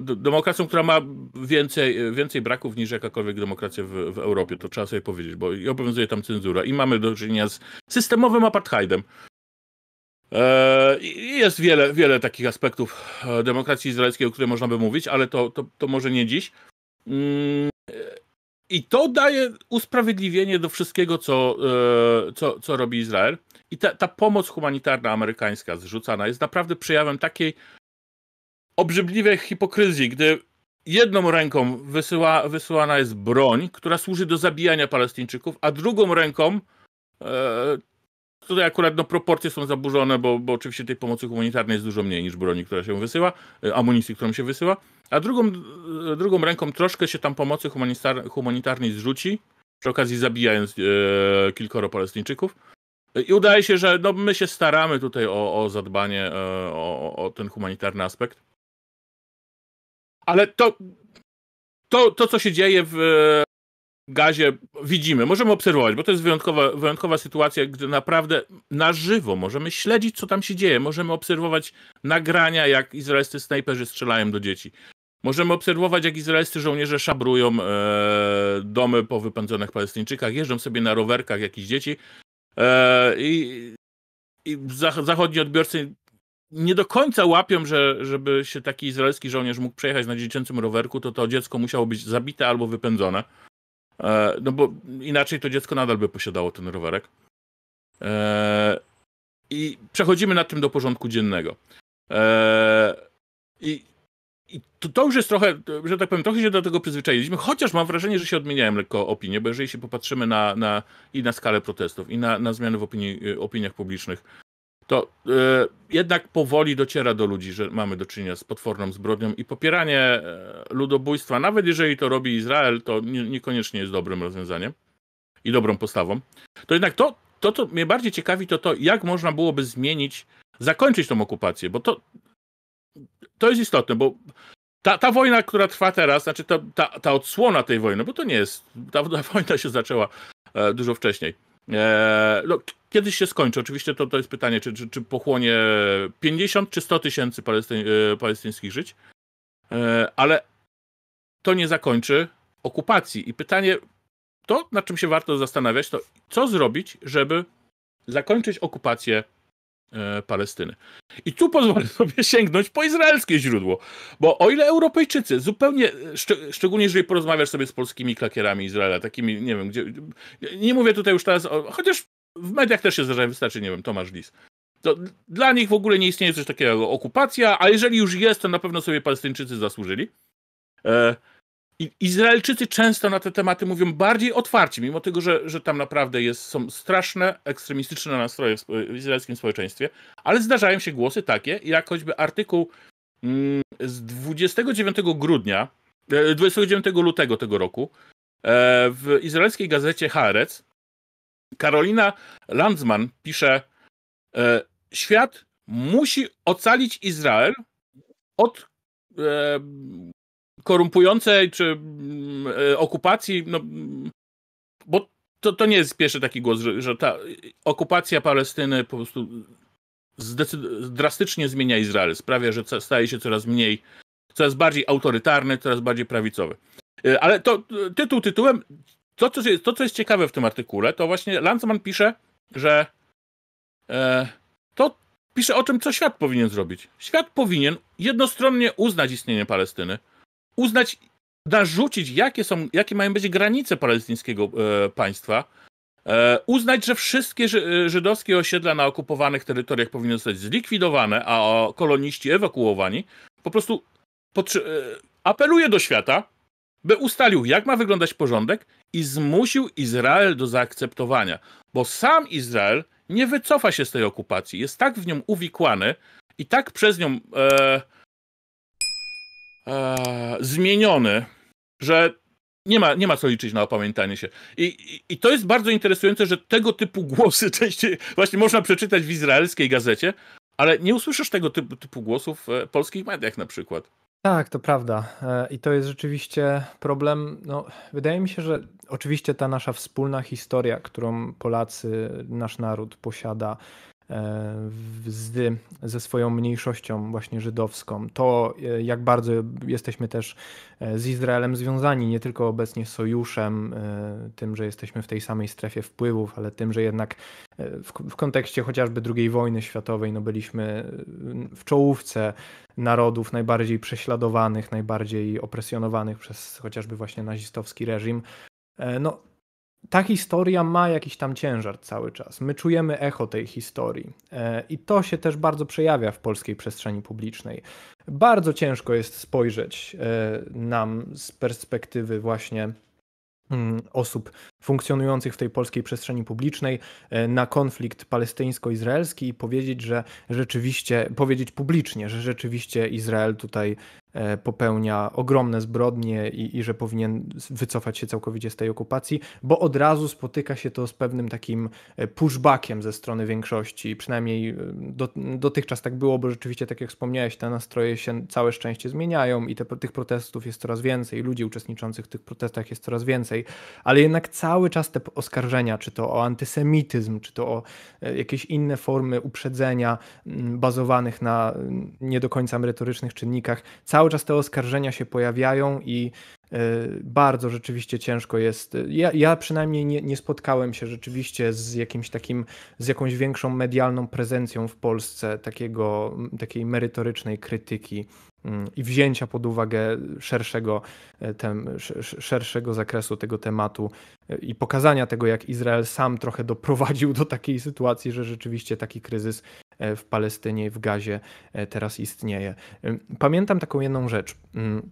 demokracją, która ma więcej, więcej braków niż jakakolwiek demokracja w, w, Europie, to trzeba sobie powiedzieć, bo obowiązuje tam cenzura i mamy do czynienia z systemowym apartheidem. Eee, jest wiele, wiele takich aspektów e, demokracji izraelskiej, o których można by mówić, ale to, to, to może nie dziś. Mm, I to daje usprawiedliwienie do wszystkiego, co, e, co, co robi Izrael. I ta, ta pomoc humanitarna amerykańska zrzucana jest naprawdę przejawem takiej obrzydliwej hipokryzji, gdy jedną ręką wysyła, wysyłana jest broń, która służy do zabijania Palestyńczyków, a drugą ręką e, tutaj akurat no, proporcje są zaburzone, bo, bo oczywiście tej pomocy humanitarnej jest dużo mniej niż broni, która się wysyła, e, amunicji, którą się wysyła, a drugą, e, drugą ręką troszkę się tam pomocy humanitar humanitarnej zrzuci, przy okazji zabijając e, kilkoro Palestyńczyków. I udaje się, że no, my się staramy tutaj o, o zadbanie e, o, o ten humanitarny aspekt. Ale to, to, to co się dzieje w e, gazie, widzimy, możemy obserwować, bo to jest wyjątkowa, wyjątkowa sytuacja, gdy naprawdę na żywo możemy śledzić, co tam się dzieje. Możemy obserwować nagrania, jak izraelscy snajperzy strzelają do dzieci. Możemy obserwować, jak izraelscy żołnierze szabrują e, domy po wypędzonych Palestyńczykach, jeżdżą sobie na rowerkach jakichś dzieci. E, I i zachodni odbiorcy nie do końca łapią, że żeby się taki izraelski żołnierz mógł przejechać na dziecięcym rowerku, to to dziecko musiało być zabite albo wypędzone. E, no bo inaczej to dziecko nadal by posiadało ten rowerek. E, I przechodzimy na tym do porządku dziennego. E, I i to, to, już jest trochę, że tak powiem, trochę się do tego przyzwyczailiśmy, chociaż mam wrażenie, że się odmieniają lekko opinie, bo jeżeli się popatrzymy na, na i na skalę protestów, i na, na zmiany w opinii, y, opiniach publicznych, to e, jednak powoli dociera do ludzi, że mamy do czynienia z potworną zbrodnią i popieranie e, ludobójstwa, nawet jeżeli to robi Izrael, to nie, niekoniecznie jest dobrym rozwiązaniem i dobrą postawą. To jednak to, to, co mnie bardziej ciekawi, to to, jak można byłoby zmienić, zakończyć tą okupację, bo to, to jest istotne, bo ta, ta wojna, która trwa teraz, znaczy ta, ta, ta odsłona tej wojny, bo to nie jest, ta, ta wojna się zaczęła e, dużo wcześniej Eee, no, kiedyś się skończy. Oczywiście to, to jest pytanie, czy, czy, czy pochłonie 50 czy 100 tysięcy palestyń, e, palestyńskich żyć, eee, ale to nie zakończy okupacji. I pytanie, to nad czym się warto zastanawiać, to co zrobić, żeby zakończyć okupację E, Palestyny. I tu pozwolę sobie sięgnąć po izraelskie źródło, bo o ile Europejczycy zupełnie, e, szczególnie jeżeli porozmawiasz sobie z polskimi klakierami Izraela, takimi, nie wiem, gdzie, nie mówię tutaj już teraz, o, chociaż w mediach też się zdarzają, wystarczy, nie wiem, Tomasz Lis. To dla nich w ogóle nie istnieje coś takiego jak okupacja, a jeżeli już jest, to na pewno sobie Palestyńczycy zasłużyli. E Izraelczycy często na te tematy mówią bardziej otwarcie, mimo tego, że, że tam naprawdę jest, są straszne ekstremistyczne nastroje w, w izraelskim społeczeństwie, ale zdarzają się głosy takie, jak choćby artykuł mm, z 29 grudnia, 29 e, lutego tego roku e, w izraelskiej gazecie Haaretz Karolina Landsman pisze e, świat musi ocalić Izrael od e, korumpującej czy mm, e, okupacji, no, bo to, to nie jest pierwszy taki głos, że, że ta okupacja Palestyny po prostu drastycznie zmienia Izrael. Sprawia, że staje się coraz mniej, coraz bardziej autorytarny, coraz bardziej prawicowy. E, ale to tytuł tytułem. To co, jest, to, co jest ciekawe w tym artykule, to właśnie Lanzmann pisze, że e, to pisze o tym, co świat powinien zrobić. Świat powinien jednostronnie uznać istnienie Palestyny uznać, narzucić, jakie, są, jakie mają być granice palestyńskiego e, państwa, e, uznać, że wszystkie ży, e, żydowskie osiedla na okupowanych terytoriach powinny zostać zlikwidowane, a koloniści ewakuowani, po prostu e, apeluje do świata, by ustalił, jak ma wyglądać porządek i zmusił Izrael do zaakceptowania, bo sam Izrael nie wycofa się z tej okupacji, jest tak w nią uwikłany i tak przez nią e, e, zmieniony, że nie ma, nie ma co liczyć na opamiętanie się. I, I, i, to jest bardzo interesujące, że tego typu głosy częściej właśnie można przeczytać w izraelskiej gazecie, ale nie usłyszysz tego typu, typu głosów w polskich mediach na przykład. Tak, to prawda. E, I to jest rzeczywiście problem. No, wydaje mi się, że oczywiście ta nasza wspólna historia, którą Polacy, nasz naród posiada, E, z, ze swoją mniejszością właśnie żydowską. To, e, jak bardzo jesteśmy też e, z Izraelem związani, nie tylko obecnie sojuszem, tym, że jesteśmy w tej samej strefie wpływów, ale tym, że jednak w, w kontekście chociażby II wojny światowej no byliśmy w czołówce narodów najbardziej prześladowanych, najbardziej opresjonowanych przez chociażby właśnie nazistowski reżim. No, ta historia ma jakiś tam ciężar cały czas. My czujemy echo tej historii e, i to się też bardzo przejawia w polskiej przestrzeni publicznej. Bardzo ciężko jest spojrzeć e, nam z perspektywy właśnie mm, osób funkcjonujących w tej polskiej przestrzeni publicznej e, na konflikt palestyńsko-izraelski i powiedzieć, że rzeczywiście, powiedzieć publicznie, że rzeczywiście Izrael tutaj e, popełnia ogromne zbrodnie i, i że powinien wycofać się całkowicie z tej okupacji, bo od razu spotyka się to z pewnym takim e, pushbackiem ze strony większości. Przynajmniej do, dotychczas tak było, bo rzeczywiście, tak jak wspomniałeś, te nastroje się całe szczęście zmieniają i te, tych protestów jest coraz więcej, ludzi uczestniczących w tych protestach jest coraz więcej, ale jednak cały cały czas te oskarżenia, czy to o antysemityzm, czy to o e, jakieś inne formy uprzedzenia mm, bazowanych na mm, nie do końca merytorycznych czynnikach, cały czas te oskarżenia się pojawiają i e, bardzo rzeczywiście ciężko jest. Ja, ja przynajmniej nie, nie, spotkałem się rzeczywiście z jakimś takim, z jakąś większą medialną prezencją w Polsce takiego, takiej merytorycznej krytyki Mm, i wzięcia pod uwagę szerszego, e, tem, szerszego zakresu tego tematu e, i pokazania tego, jak Izrael sam trochę doprowadził do takiej sytuacji, że rzeczywiście taki kryzys e, w Palestynie i w Gazie teraz istnieje. Pamiętam taką jedną rzecz. Mm,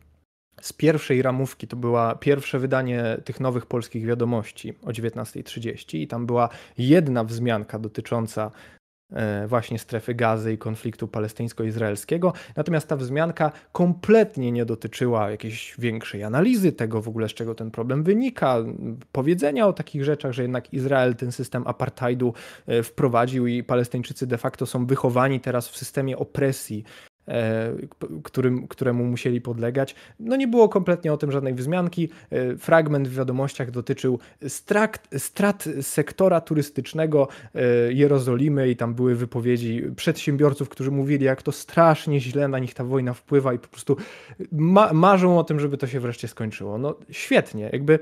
z pierwszej ramówki to była pierwsze wydanie tych nowych polskich wiadomości o 19.30 i tam była jedna wzmianka dotycząca E, właśnie strefy gazy i konfliktu palestyńsko-izraelskiego. Natomiast ta wzmianka kompletnie nie dotyczyła jakiejś większej analizy tego w ogóle, z czego ten problem wynika, powiedzenia o takich rzeczach, że jednak Izrael ten system apartheidu e, wprowadził i Palestyńczycy de facto są wychowani teraz w systemie opresji E, którym, któremu musieli podlegać. No nie było kompletnie o tym żadnej wzmianki. E, fragment w wiadomościach dotyczył strat sektora turystycznego e, Jerozolimy i tam były wypowiedzi przedsiębiorców, którzy mówili, jak to strasznie źle na nich ta wojna wpływa i po prostu ma marzą o tym, żeby to się wreszcie skończyło. No świetnie, jakby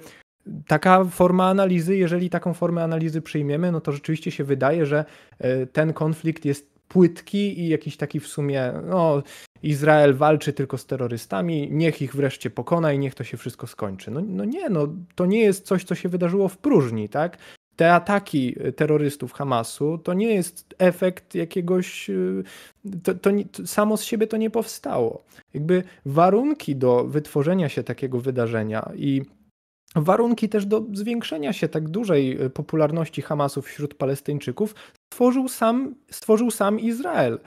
taka forma analizy, jeżeli taką formę analizy przyjmiemy, no to rzeczywiście się wydaje, że ten konflikt jest płytki i jakiś taki w sumie, no Izrael walczy tylko z terrorystami, niech ich wreszcie pokona i niech to się wszystko skończy. No, no nie, no to nie jest coś, co się wydarzyło w próżni, tak? Te ataki y, terrorystów Hamasu to nie jest efekt jakiegoś. Y, to, to, to, samo z siebie to nie powstało. Jakby warunki do wytworzenia się takiego wydarzenia i warunki też do zwiększenia się tak dużej y, popularności Hamasu wśród Palestyńczyków stworzył sam, stworzył sam Izrael.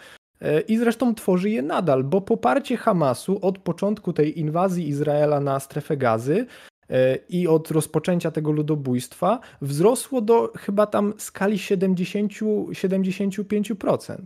Y, I zresztą tworzy je nadal, bo poparcie Hamasu od początku tej inwazji Izraela na strefę gazy y, i od rozpoczęcia tego ludobójstwa wzrosło do chyba tam skali 70, 75%.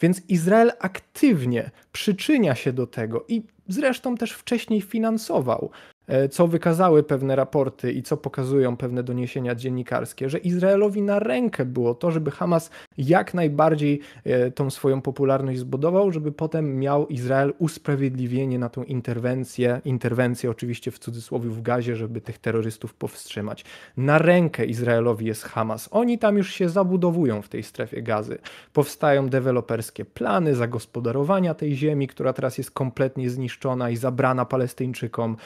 Więc Izrael aktywnie przyczynia się do tego i zresztą też wcześniej finansował E, co wykazały pewne raporty i co pokazują pewne doniesienia dziennikarskie, że Izraelowi na rękę było to, żeby Hamas jak najbardziej e, tą swoją popularność zbudował, żeby potem miał Izrael usprawiedliwienie na tą interwencję, interwencję oczywiście w cudzysłowie w gazie, żeby tych terrorystów powstrzymać. Na rękę Izraelowi jest Hamas. Oni tam już się zabudowują w tej strefie gazy. Powstają deweloperskie plany zagospodarowania tej ziemi, która teraz jest kompletnie zniszczona i zabrana Palestyńczykom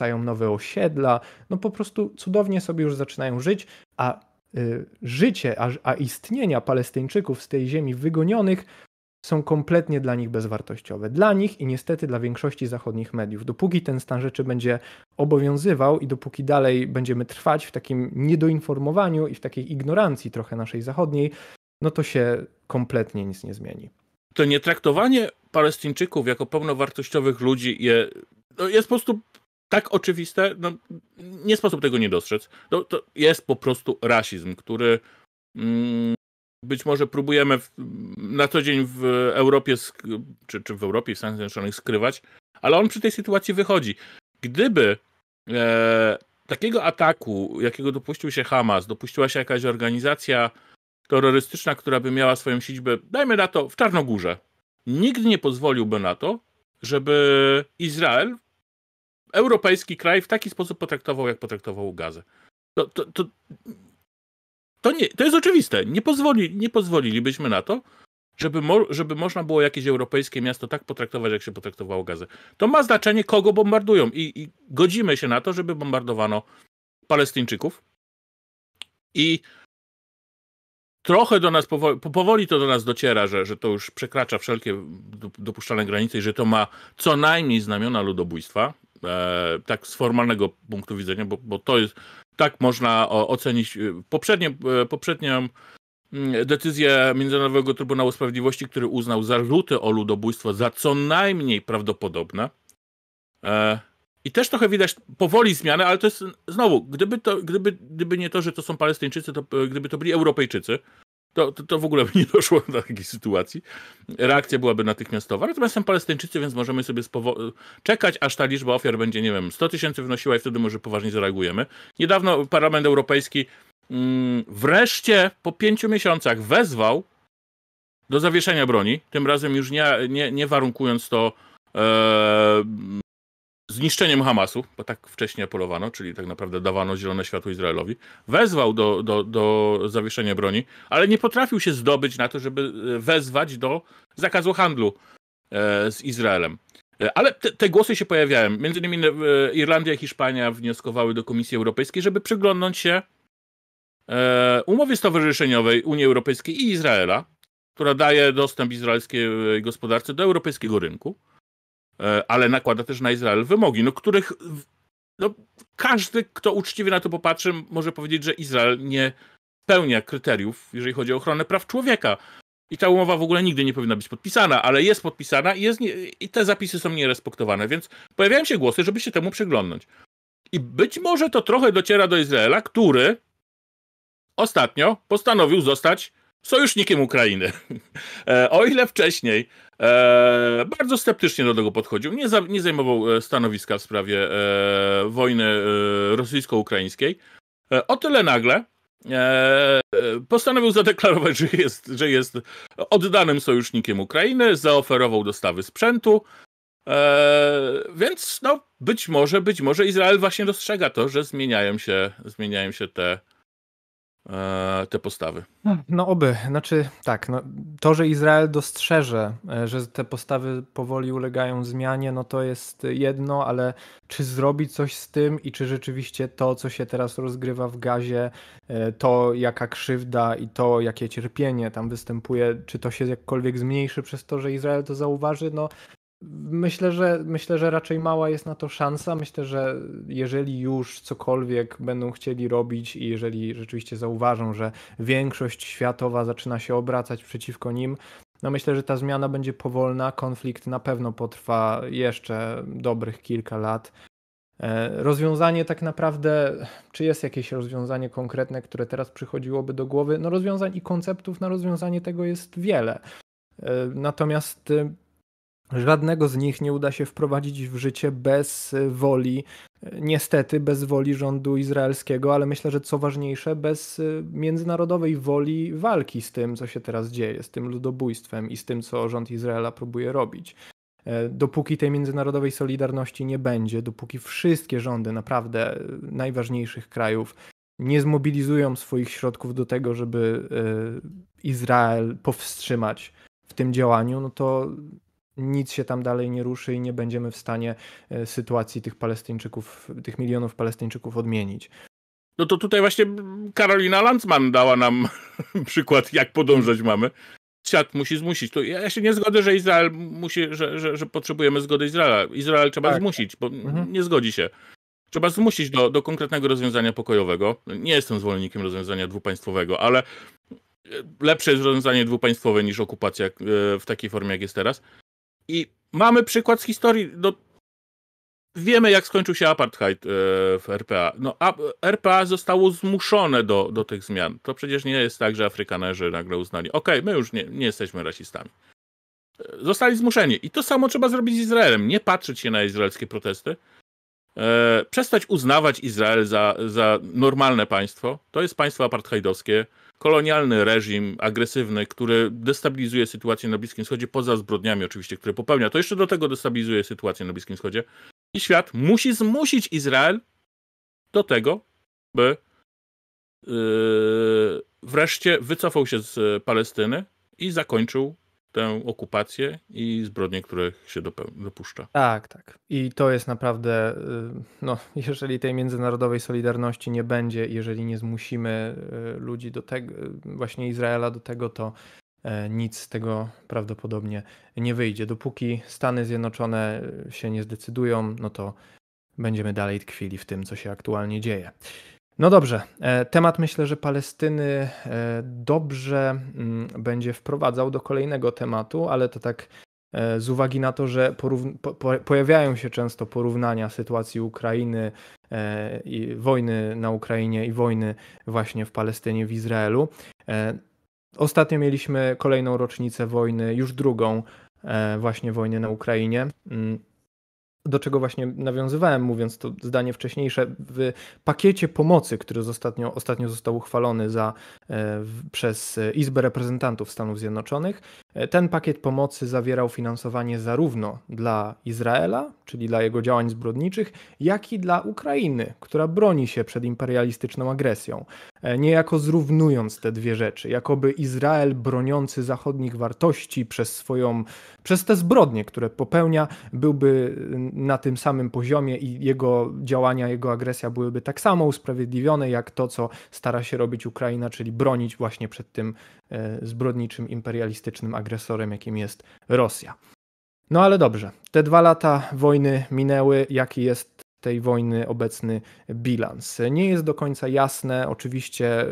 dostają nowe osiedla, no po prostu cudownie sobie już zaczynają żyć, a y, życie, a, a istnienia Palestyńczyków z tej ziemi wygonionych są kompletnie dla nich bezwartościowe. Dla nich i niestety dla większości zachodnich mediów. Dopóki ten stan rzeczy będzie obowiązywał i dopóki dalej będziemy trwać w takim niedoinformowaniu i w takiej ignorancji trochę naszej zachodniej, no to się kompletnie nic nie zmieni. To nietraktowanie Palestyńczyków jako pełnowartościowych ludzi je, no jest po prostu tak oczywiste, no, nie sposób tego nie dostrzec. No, to jest po prostu rasizm, który mm, być może próbujemy w, na co dzień w Europie, czy, czy w Europie, w Stanach Zjednoczonych skrywać, ale on przy tej sytuacji wychodzi. Gdyby e, takiego ataku, jakiego dopuścił się Hamas, dopuściła się jakaś organizacja terrorystyczna, która by miała swoją siedzibę, dajmy na to, w Czarnogórze, nikt nie pozwoliłby na to, żeby Izrael europejski kraj w taki sposób potraktował, jak potraktował gazę. To, to, to, to, nie, to jest oczywiste. Nie, pozwoli, nie pozwolilibyśmy na to, żeby, mo, żeby można było jakieś europejskie miasto tak potraktować, jak się potraktowało gazę. To ma znaczenie, kogo bombardują. I, i godzimy się na to, żeby bombardowano Palestyńczyków. I trochę do nas, powoli, powoli, to do nas dociera, że, że to już przekracza wszelkie dopuszczalne granice i że to ma co najmniej znamiona ludobójstwa. E, tak z formalnego punktu widzenia, bo, bo to jest, tak można o, ocenić e, poprzednie, e, poprzednią mm, decyzję Międzynarodowego Trybunału Sprawiedliwości, który uznał zarzuty o ludobójstwo za co najmniej prawdopodobne. E, I też trochę widać powoli zmiany, ale to jest znowu, gdyby, to, gdyby, gdyby nie to, że to są Palestyńczycy, to e, gdyby to byli Europejczycy, to, to, to, w ogóle by nie doszło do takiej sytuacji. Reakcja byłaby natychmiastowa. Natomiast są Palestyńczycy, więc możemy sobie czekać, aż ta liczba ofiar będzie, nie wiem, 100 tysięcy wynosiła i wtedy może poważnie zareagujemy. Niedawno Parlament Europejski mm, wreszcie po pięciu miesiącach wezwał do zawieszenia broni. Tym razem już nie, nie, nie warunkując to e, zniszczeniem Hamasu, bo tak wcześniej apelowano, czyli tak naprawdę dawano zielone światło Izraelowi, wezwał do, do, do zawieszenia broni, ale nie potrafił się zdobyć na to, żeby e, wezwać do zakazu handlu e, z Izraelem. E, ale te, te, głosy się pojawiają. Między innymi Irlandia i Hiszpania wnioskowały do Komisji Europejskiej, żeby przyglądnąć się umowie stowarzyszeniowej Unii Europejskiej i Izraela, która daje dostęp izraelskiej gospodarce do europejskiego rynku. E, ale nakłada też na Izrael wymogi, no których no, każdy, kto uczciwie na to popatrzy, może powiedzieć, że Izrael nie spełnia kryteriów, jeżeli chodzi o ochronę praw człowieka. I ta umowa w ogóle nigdy nie powinna być podpisana, ale jest podpisana i, jest nie, i te zapisy są nierespektowane, więc pojawiają się głosy, żeby się temu przyglądnąć. I być może to trochę dociera do Izraela, który ostatnio postanowił zostać sojusznikiem Ukrainy. E, o ile wcześniej e, bardzo sceptycznie do tego podchodził, nie, za, nie zajmował e, stanowiska w sprawie wojny rosyjsko-ukraińskiej, o tyle nagle postanowił zadeklarować, że jest, że jest oddanym sojusznikiem Ukrainy, zaoferował dostawy sprzętu. więc no, być może, być może Izrael właśnie dostrzega to, że zmieniają się, zmieniają się te, E, te postawy. No oby, znaczy tak, no, to, że Izrael dostrzeże, e, że te postawy powoli ulegają zmianie, no to jest jedno, ale czy zrobi coś z tym i czy rzeczywiście to, co się teraz rozgrywa w gazie, e, to jaka krzywda i to, jakie cierpienie tam występuje, czy to się jakkolwiek zmniejszy przez to, że Izrael to zauważy, no Myślę, że myślę, że raczej mała jest na to szansa. Myślę, że jeżeli już cokolwiek będą chcieli robić i jeżeli rzeczywiście zauważą, że większość światowa zaczyna się obracać przeciwko nim, no myślę, że ta zmiana będzie powolna. Konflikt na pewno potrwa jeszcze dobrych kilka lat. E, rozwiązanie tak naprawdę, czy jest jakieś rozwiązanie konkretne, które teraz przychodziłoby do głowy? No rozwiązań i konceptów na rozwiązanie tego jest wiele. E, natomiast y, Żadnego z nich nie uda się wprowadzić w życie bez y, woli, y, niestety bez woli rządu izraelskiego, ale myślę, że co ważniejsze, bez y, międzynarodowej woli walki z tym, co się teraz dzieje, z tym ludobójstwem i z tym, co rząd Izraela próbuje robić. E, dopóki tej międzynarodowej solidarności nie będzie, dopóki wszystkie rządy naprawdę najważniejszych krajów nie zmobilizują swoich środków do tego, żeby Izrael powstrzymać w tym działaniu, no to nic się tam dalej nie ruszy i nie będziemy w stanie e, sytuacji tych Palestyńczyków, tych milionów Palestyńczyków odmienić. No to tutaj właśnie Karolina Landsman dała nam przykład, jak podążać mamy. Świat musi zmusić. To ja się nie zgodzę, że Izrael musi, że, że, że potrzebujemy zgody Izraela. Izrael trzeba tak. zmusić, bo mhm. nie zgodzi się. Trzeba zmusić do, do konkretnego rozwiązania pokojowego. Nie jestem zwolennikiem rozwiązania dwupaństwowego, ale lepsze jest rozwiązanie dwupaństwowe niż okupacja e, w takiej formie, jak jest teraz. I mamy przykład z historii. No, wiemy, jak skończył się apartheid e, w RPA. No, RPA zostało zmuszone do, do tych zmian. To przecież nie jest tak, że Afrykanerzy nagle uznali, "OK, my już nie, nie jesteśmy rasistami. E, zostali zmuszeni. I to samo trzeba zrobić z Izraelem. Nie patrzeć się na izraelskie protesty. E, przestać uznawać Izrael za, za normalne państwo. To jest państwo apartheidowskie kolonialny reżim agresywny, który destabilizuje sytuację na Bliskim Wschodzie, poza zbrodniami oczywiście, które popełnia, to jeszcze do tego destabilizuje sytuację na Bliskim Wschodzie. I świat musi zmusić Izrael do tego, by yy, wreszcie wycofał się z Palestyny i zakończył tę okupację i zbrodnie, których się dopuszcza. Tak, tak. I to jest naprawdę, y, no, jeżeli tej międzynarodowej solidarności nie będzie, jeżeli nie zmusimy y, ludzi do tego, y, właśnie Izraela do tego, to e, nic z tego prawdopodobnie nie wyjdzie. Dopóki Stany Zjednoczone się nie zdecydują, no to będziemy dalej tkwili w tym, co się aktualnie dzieje. No dobrze, e, temat myślę, że Palestyny e, dobrze mm, będzie wprowadzał do kolejnego tematu, ale to tak e, z uwagi na to, że po, pojawiają się często porównania sytuacji Ukrainy i wojny na Ukrainie i wojny właśnie w Palestynie, w Izraelu. ostatnio mieliśmy kolejną rocznicę wojny, już drugą właśnie wojny na Ukrainie. Mm, do czego właśnie nawiązywałem, mówiąc to zdanie wcześniejsze, w pakiecie pomocy, który ostatnio, ostatnio został uchwalony za, e, przez Izbę Reprezentantów Stanów Zjednoczonych, E, ten pakiet pomocy zawierał finansowanie zarówno dla Izraela, czyli dla jego działań zbrodniczych, jak i dla Ukrainy, która broni się przed imperialistyczną agresją, e, niejako zrównując te dwie rzeczy, jakoby Izrael broniący zachodnich wartości przez swoją przez te zbrodnie, które popełnia, byłby na tym samym poziomie i jego działania, jego agresja byłyby tak samo usprawiedliwione jak to, co stara się robić Ukraina, czyli bronić właśnie przed tym E, zbrodniczym, imperialistycznym agresorem, jakim jest Rosja. No ale dobrze, te dwa lata wojny minęły. Jaki jest tej wojny obecny bilans? Nie jest do końca jasne. Oczywiście, e,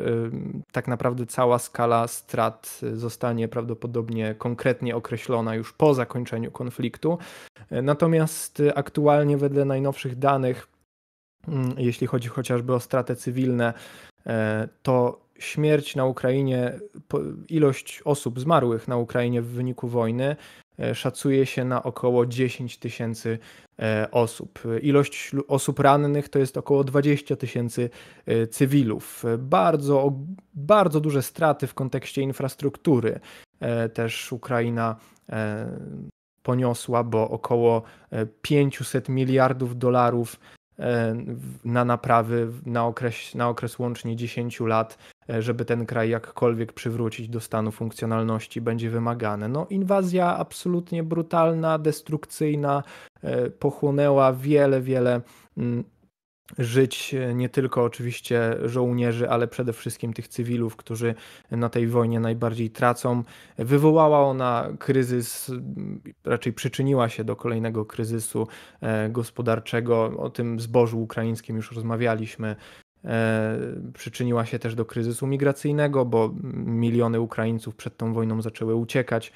tak naprawdę cała skala strat zostanie prawdopodobnie konkretnie określona już po zakończeniu konfliktu. E, natomiast aktualnie, wedle najnowszych danych, mm, jeśli chodzi chociażby o straty cywilne, to śmierć na Ukrainie, ilość osób zmarłych na Ukrainie w wyniku wojny e, szacuje się na około 10 tysięcy e, osób. Ilość osób rannych to jest około 20 tysięcy e, cywilów. Bardzo, bardzo duże straty w kontekście infrastruktury też Ukraina poniosła, bo około 500 miliardów dolarów na naprawy na okres, na okres łącznie 10 lat E, żeby ten kraj jakkolwiek przywrócić do stanu funkcjonalności, będzie wymagane. No, inwazja absolutnie brutalna, destrukcyjna, e, pochłonęła wiele, wiele mm, żyć e, nie tylko oczywiście żołnierzy, ale przede wszystkim tych cywilów, którzy na tej wojnie najbardziej tracą. Wywołała ona kryzys, mm, raczej przyczyniła się do kolejnego kryzysu gospodarczego. O tym zbożu ukraińskim już rozmawialiśmy. E, przyczyniła się też do kryzysu migracyjnego, bo miliony Ukraińców przed tą wojną zaczęły uciekać.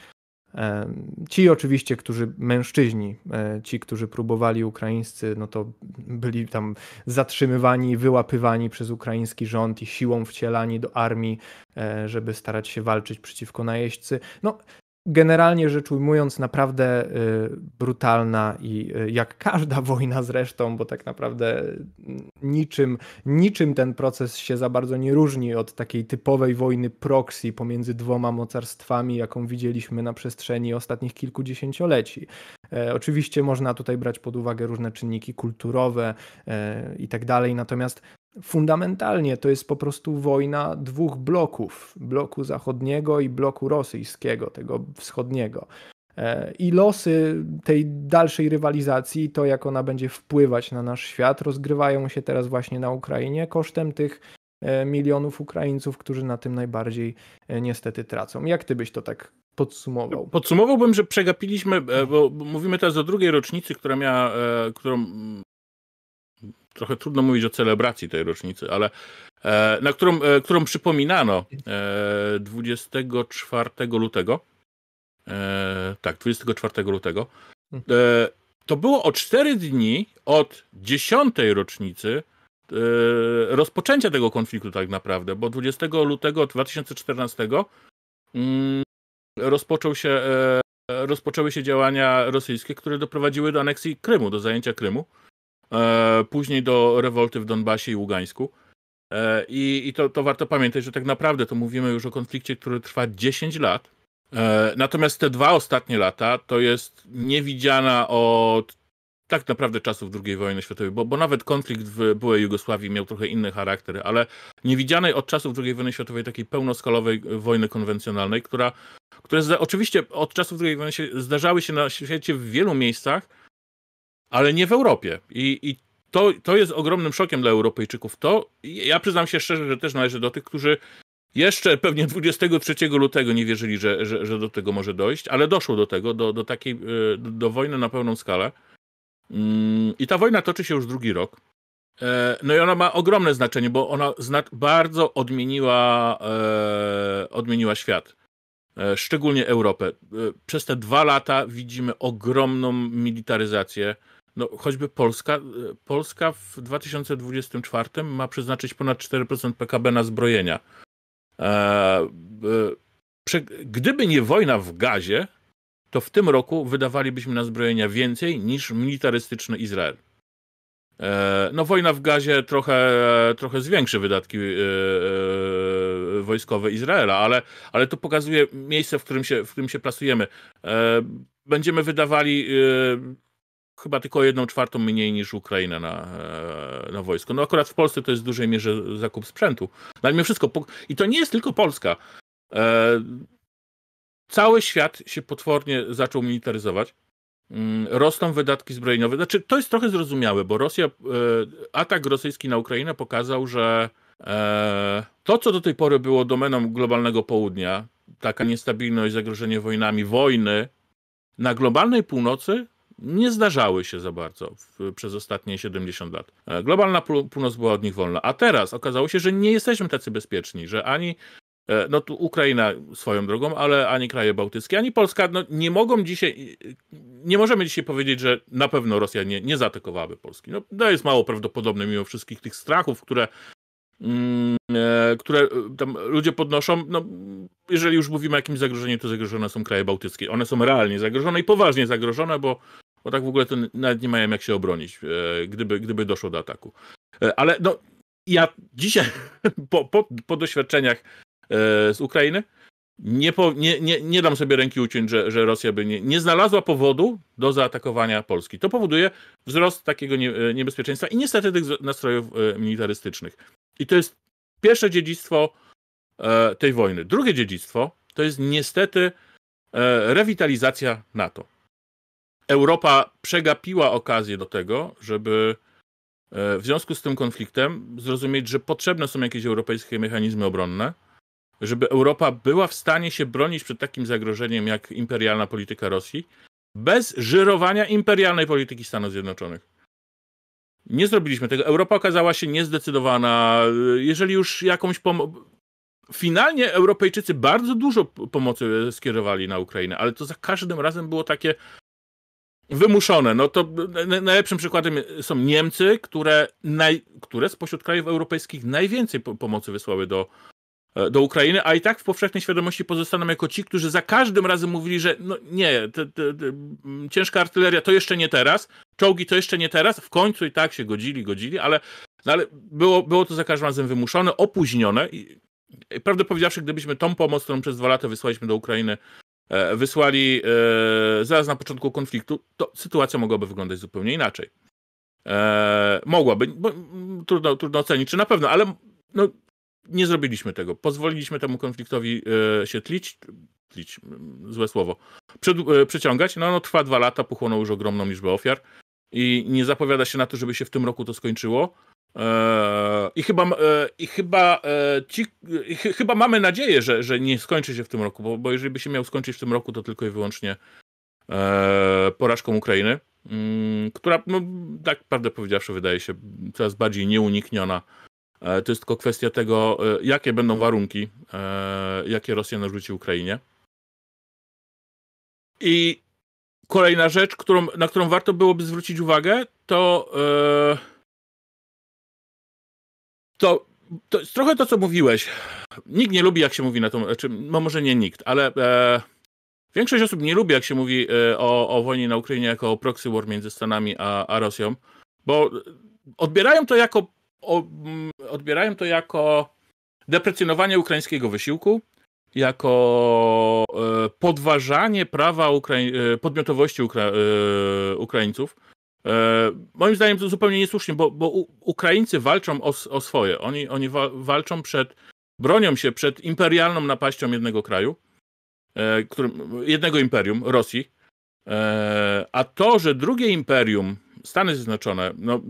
E, ci oczywiście, którzy mężczyźni, e, ci, którzy próbowali ukraińscy, no to byli tam zatrzymywani, wyłapywani przez ukraiński rząd i siłą wcielani do armii, żeby starać się walczyć przeciwko najeźdźcy. No, generalnie rzecz ujmując, naprawdę y, brutalna i y, jak każda wojna zresztą, bo tak naprawdę y, niczym, niczym ten proces się za bardzo nie różni od takiej typowej wojny proxy pomiędzy dwoma mocarstwami, jaką widzieliśmy na przestrzeni ostatnich kilkudziesięcioleci. E, oczywiście można tutaj brać pod uwagę różne czynniki kulturowe e, i tak dalej, natomiast Fundamentalnie to jest po prostu wojna dwóch bloków: bloku zachodniego i bloku rosyjskiego, tego wschodniego. E, I losy tej dalszej rywalizacji, to jak ona będzie wpływać na nasz świat, rozgrywają się teraz właśnie na Ukrainie kosztem tych e, milionów Ukraińców, którzy na tym najbardziej e, niestety tracą. Jak ty byś to tak podsumował? Podsumowałbym, że przegapiliśmy, bo mówimy teraz o drugiej rocznicy, która miała, którą trochę trudno mówić o celebracji tej rocznicy, ale e, na którą, e, którą przypominano 24 e, lutego. Tak, 24 lutego. To było o 4 dni od 10 rocznicy rozpoczęcia tego konfliktu tak naprawdę, bo 20 lutego 2014 mm, rozpoczął się, rozpoczęły się działania rosyjskie, które doprowadziły do aneksji Krymu, do zajęcia Krymu. E, później do rewolty w Donbasie i Ługańsku. E, I, i to, to, warto pamiętać, że tak naprawdę to mówimy już o konflikcie, który trwa 10 lat. E, natomiast te dwa ostatnie lata to jest niewidziana od tak naprawdę czasów II wojny światowej, bo, bo nawet konflikt w byłej Jugosławii miał trochę inny charakter, ale niewidzianej od czasów II wojny światowej takiej pełnoskalowej wojny konwencjonalnej, która, która oczywiście od czasów II wojny zdarzały się na świecie w wielu miejscach, ale nie w Europie. I, i to, to jest ogromnym szokiem dla Europejczyków. To ja przyznam się szczerze, że też należy do tych, którzy jeszcze pewnie 23 lutego nie wierzyli, że, że, że do tego może dojść, ale doszło do tego, do, do takiej do, e, do wojny na pełną skalę. Mm, I ta wojna toczy się już drugi rok. E, no i ona ma ogromne znaczenie, bo ona bardzo odmieniła, e, odmieniła świat, szczególnie Europę. Przez te dwa lata widzimy ogromną militaryzację no, choćby Polska. Y, Polska w 2024 ma przeznaczyć ponad 4% PKB na zbrojenia. E, y, gdyby nie wojna w gazie, to w tym roku wydawalibyśmy na zbrojenia więcej niż militarystyczny Izrael. E, no, wojna w gazie trochę, trochę zwiększy wydatki y, wojskowe Izraela, ale, ale to pokazuje miejsce, w którym się, w którym się plasujemy. E, będziemy wydawali chyba tylko jedną czwartą mniej niż Ukraina na, e, na wojsko. No akurat w Polsce to jest w dużej mierze zakup sprzętu. No ale mimo wszystko, i to nie jest tylko Polska. E, cały świat się potwornie zaczął militaryzować. Mm, rosną wydatki zbrojeniowe. Znaczy, to jest trochę zrozumiałe, bo Rosja, e, atak rosyjski na Ukrainę pokazał, że to, co do tej pory było domeną globalnego południa, taka niestabilność, zagrożenie wojnami, wojny, na globalnej północy nie zdarzały się za bardzo w, przez ostatnie 70 lat. E, globalna północ była od nich wolna, a teraz okazało się, że nie jesteśmy tacy bezpieczni, że ani e, no tu Ukraina swoją drogą, ale ani kraje bałtyckie, ani Polska, no nie mogą dzisiaj, e, nie możemy dzisiaj powiedzieć, że na pewno Rosja nie, nie zaatakowałaby Polski. No to jest mało prawdopodobne mimo wszystkich tych strachów, które mm, które tam ludzie podnoszą, no, jeżeli już mówimy o jakimś zagrożeniu, to zagrożone są kraje bałtyckie. One są realnie zagrożone i poważnie zagrożone, bo bo tak w ogóle to nawet nie mają jak się obronić, e, gdyby, gdyby doszło do ataku. E, ale no, ja dzisiaj po, po, po doświadczeniach e, z Ukrainy nie, po, nie, nie, nie dam sobie ręki uciąć, że, że Rosja by nie, nie znalazła powodu do zaatakowania Polski. To powoduje wzrost takiego nie, niebezpieczeństwa i niestety tych nastrojów militarystycznych. I to jest pierwsze dziedzictwo tej wojny. Drugie dziedzictwo to jest niestety rewitalizacja NATO. Europa przegapiła okazję do tego, żeby e, w związku z tym konfliktem zrozumieć, że potrzebne są jakieś europejskie mechanizmy obronne, żeby Europa była w stanie się bronić przed takim zagrożeniem jak imperialna polityka Rosji, bez żyrowania imperialnej polityki Stanów Zjednoczonych. Nie zrobiliśmy tego. Europa okazała się niezdecydowana. Jeżeli już jakąś pomoc. Finalnie Europejczycy bardzo dużo pomocy e, skierowali na Ukrainę, ale to za każdym razem było takie, Wymuszone. No to najlepszym przykładem są Niemcy, które, naj, które spośród krajów europejskich najwięcej pomocy wysłały do, e, do Ukrainy, a i tak w powszechnej świadomości pozostaną jako ci, którzy za każdym razem mówili, że no nie, te, te, te, ciężka artyleria to jeszcze nie teraz, czołgi to jeszcze nie teraz, w końcu i tak się godzili, godzili, ale, no ale było, było to za każdym razem wymuszone, opóźnione i, i prawdę powiedziawszy, gdybyśmy tą pomoc, którą przez dwa lata wysłaliśmy do Ukrainy, E, wysłali e, zaraz na początku konfliktu, to sytuacja mogłaby wyglądać zupełnie inaczej. E, mogłaby, trudno, trudno ocenić, czy na pewno, ale no, nie zrobiliśmy tego. Pozwoliliśmy temu konfliktowi się tlić, tlić złe słowo, Przed, przyciągać. No, no trwa dwa lata, pochłonął już ogromną liczbę ofiar i nie zapowiada się na to, żeby się w tym roku to skończyło. Eee, I chyba, eee, i chyba, eee, ci, i ch chyba mamy nadzieję, że, że nie skończy się w tym roku, bo, bo jeżeli by się miał skończyć w tym roku, to tylko i wyłącznie porażką Ukrainy, mm, która, no, tak prawdę powiedziawszy, wydaje się coraz bardziej nieunikniona. To jest tylko kwestia tego, e, jakie będą warunki, jakie Rosja narzuci Ukrainie. I kolejna rzecz, którą, na którą warto byłoby zwrócić uwagę, to to, to jest trochę to, co mówiłeś. Nikt nie lubi, jak się mówi na tą, no może nie nikt, ale e, większość osób nie lubi, jak się mówi e, o, o, wojnie na Ukrainie jako o proxy war między Stanami a, a Rosją, bo odbierają to jako o, mm, odbierają to jako deprecjonowanie ukraińskiego wysiłku, jako e, podważanie prawa Ukrai e, podmiotowości Ukra e, Ukraińców, E, moim zdaniem to zupełnie niesłusznie, bo, bo Ukraińcy walczą o, o swoje. Oni, oni wa walczą przed, bronią się przed imperialną napaścią jednego kraju, e, którym, jednego imperium, Rosji. E, a to, że drugie imperium, Stany Zjednoczone, no,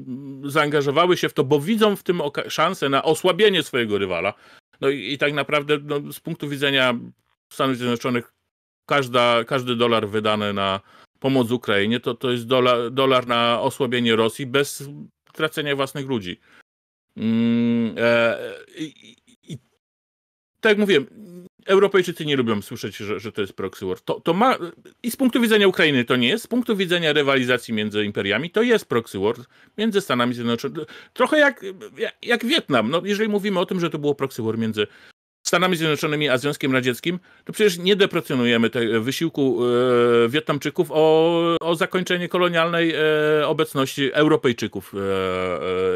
zaangażowały się w to, bo widzą w tym szansę na osłabienie swojego rywala. No i, i tak naprawdę no, z punktu widzenia Stanów Zjednoczonych każda, każdy dolar wydany na, pomoc Ukrainie, to to jest dolar, dolar na osłabienie Rosji bez tracenia własnych ludzi. Mm, e, i, i, tak jak mówiłem, Europejczycy nie lubią słyszeć, że, że to jest proxy war. To, to ma, I z punktu widzenia Ukrainy to nie jest, z punktu widzenia rywalizacji między imperiami to jest proxy war między Stanami Zjednoczonymi. Trochę jak, jak Wietnam. No, jeżeli mówimy o tym, że to było proxy war między Stanami Zjednoczonymi a Związkiem Radzieckim, to przecież nie deprecjonujemy tego e, wysiłku e, Wietnamczyków o, o zakończenie kolonialnej e, obecności Europejczyków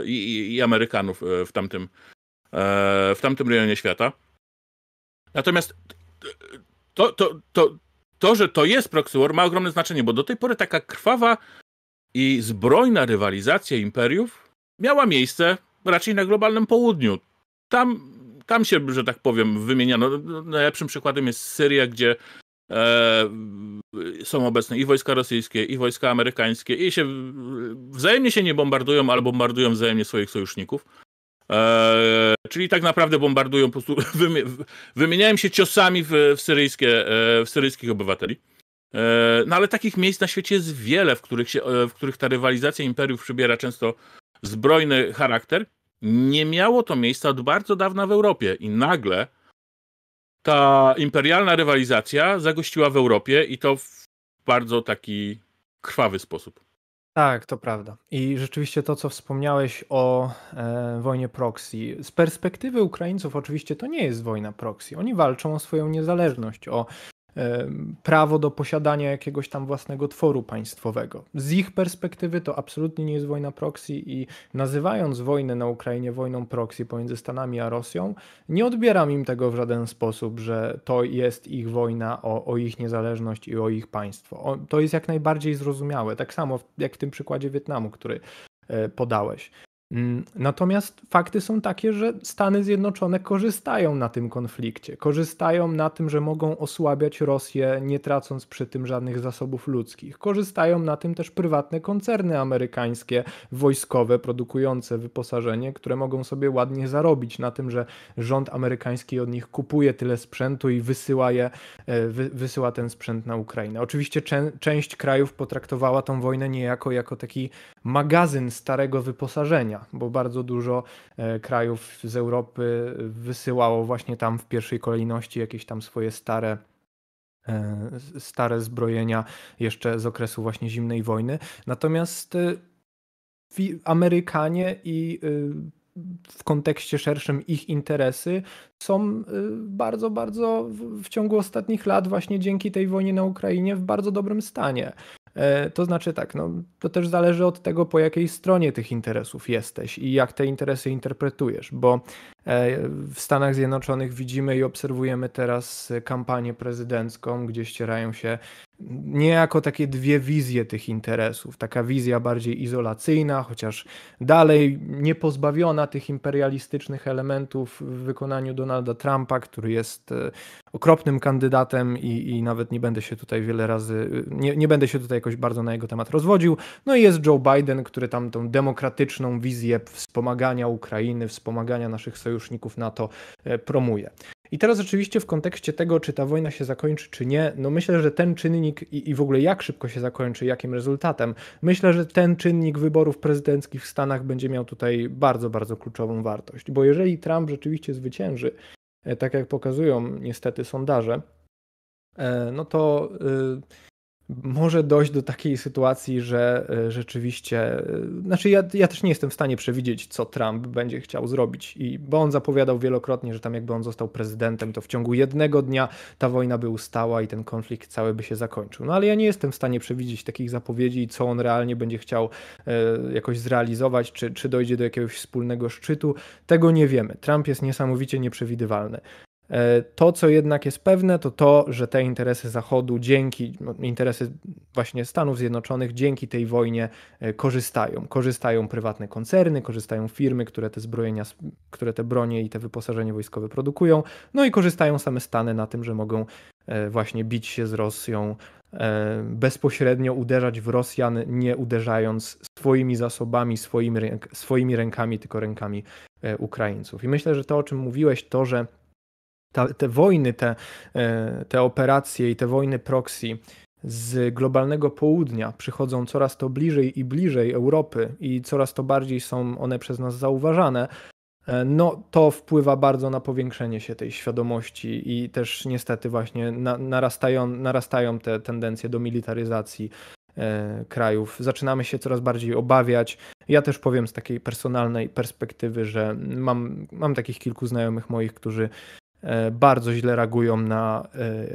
i, i Amerykanów w tamtym, w tamtym rejonie świata. Natomiast to, to, to, to, że to jest proxy war ma ogromne znaczenie, bo do tej pory taka krwawa i zbrojna rywalizacja imperiów miała miejsce raczej na globalnym południu. Tam tam się, że tak powiem, wymieniano. No, najlepszym przykładem jest Syria, gdzie E, są obecne i wojska rosyjskie, i wojska amerykańskie, i się wzajemnie się nie bombardują, ale bombardują wzajemnie swoich sojuszników. E, czyli tak naprawdę bombardują, po prostu wymieniają się ciosami w, w, syryjskie, e, w syryjskich obywateli. E, no ale takich miejsc na świecie jest wiele, w których, się, e, w których ta rywalizacja imperiów przybiera często zbrojny charakter. Nie miało to miejsca od bardzo dawna w Europie i nagle ta imperialna rywalizacja zagościła w Europie i to w bardzo taki krwawy sposób. Tak, to prawda. I rzeczywiście to, co wspomniałeś o e, wojnie proxy. Z perspektywy Ukraińców, oczywiście to nie jest wojna proxy. Oni walczą o swoją niezależność, o prawo do posiadania jakiegoś tam własnego tworu państwowego. Z ich perspektywy to absolutnie nie jest wojna proxy i nazywając wojnę na Ukrainie wojną proxy pomiędzy Stanami a Rosją, nie odbieram im tego w żaden sposób, że to jest ich wojna o, o ich niezależność i o ich państwo. O, to jest jak najbardziej zrozumiałe. Tak samo jak w tym przykładzie Wietnamu, który e, podałeś. Mm, natomiast fakty są takie, że Stany Zjednoczone korzystają na tym konflikcie, korzystają na tym, że mogą osłabiać Rosję, nie tracąc przy tym żadnych zasobów ludzkich. Korzystają na tym też prywatne koncerny amerykańskie, wojskowe, produkujące wyposażenie, które mogą sobie ładnie zarobić na tym, że rząd amerykański od nich kupuje tyle sprzętu i wysyła, je, e, wy, wysyła ten sprzęt na Ukrainę. Oczywiście część krajów potraktowała tą wojnę niejako jako taki magazyn starego wyposażenia, bo bardzo dużo e, krajów z Europy wysyłało właśnie tam w pierwszej kolejności jakieś tam swoje stare e, stare zbrojenia jeszcze z okresu właśnie zimnej wojny. Natomiast e, Amerykanie i w kontekście szerszym ich interesy są bardzo, bardzo w ciągu ostatnich lat właśnie dzięki tej wojnie na Ukrainie w bardzo dobrym stanie. E, to znaczy tak, no, to też zależy od tego, po jakiej stronie tych interesów jesteś i jak te interesy interpretujesz, bo e, w Stanach Zjednoczonych widzimy i obserwujemy teraz kampanię prezydencką, gdzie ścierają się nie jako takie dwie wizje tych interesów. Taka wizja bardziej izolacyjna, chociaż dalej niepozbawiona tych imperialistycznych elementów w wykonaniu Donalda Trumpa, który jest e, okropnym kandydatem i, i nawet nie będę się tutaj wiele razy, e, nie, nie będę się tutaj jakoś bardzo na jego temat rozwodził. No i jest Joe Biden, który tam tą demokratyczną wizję wspomagania Ukrainy, wspomagania naszych sojuszników NATO e, promuje. I teraz oczywiście w kontekście tego, czy ta wojna się zakończy, czy nie, no myślę, że ten czynnik i, i w ogóle jak szybko się zakończy, jakim rezultatem, myślę, że ten czynnik wyborów prezydenckich w Stanach będzie miał tutaj bardzo, bardzo kluczową wartość. Bo jeżeli Trump rzeczywiście zwycięży, e, tak jak pokazują niestety sondaże, e, no to y, może dojść do takiej sytuacji, że e, rzeczywiście. E, znaczy, ja, ja też nie jestem w stanie przewidzieć, co Trump będzie chciał zrobić. I bo on zapowiadał wielokrotnie, że tam jakby on został prezydentem, to w ciągu jednego dnia ta wojna by ustała i ten konflikt cały by się zakończył. No ale ja nie jestem w stanie przewidzieć takich zapowiedzi i co on realnie będzie chciał e, jakoś zrealizować, czy, czy dojdzie do jakiegoś wspólnego szczytu. Tego nie wiemy. Trump jest niesamowicie nieprzewidywalny. E, to, co jednak jest pewne, to to, że te interesy Zachodu dzięki, no, interesy właśnie Stanów Zjednoczonych dzięki tej wojnie e, korzystają. Korzystają prywatne koncerny, korzystają firmy, które te zbrojenia, które te bronie i te wyposażenie wojskowe produkują, no i korzystają same Stany na tym, że mogą e, właśnie bić się z Rosją, bezpośrednio uderzać w Rosjan, nie uderzając swoimi zasobami, swoimi, swoimi rękami, tylko rękami Ukraińców. I myślę, że to, o czym mówiłeś, to, że ta, te wojny, te, e, te operacje i te wojny proxy z globalnego południa przychodzą coraz to bliżej i bliżej Europy i coraz to bardziej są one przez nas zauważane, e, no to wpływa bardzo na powiększenie się tej świadomości i też niestety właśnie na, narastają, narastają te tendencje do militaryzacji e, krajów. Zaczynamy się coraz bardziej obawiać. Ja też powiem z takiej personalnej perspektywy, że mam, mam takich kilku znajomych moich, którzy E, bardzo źle reagują na e,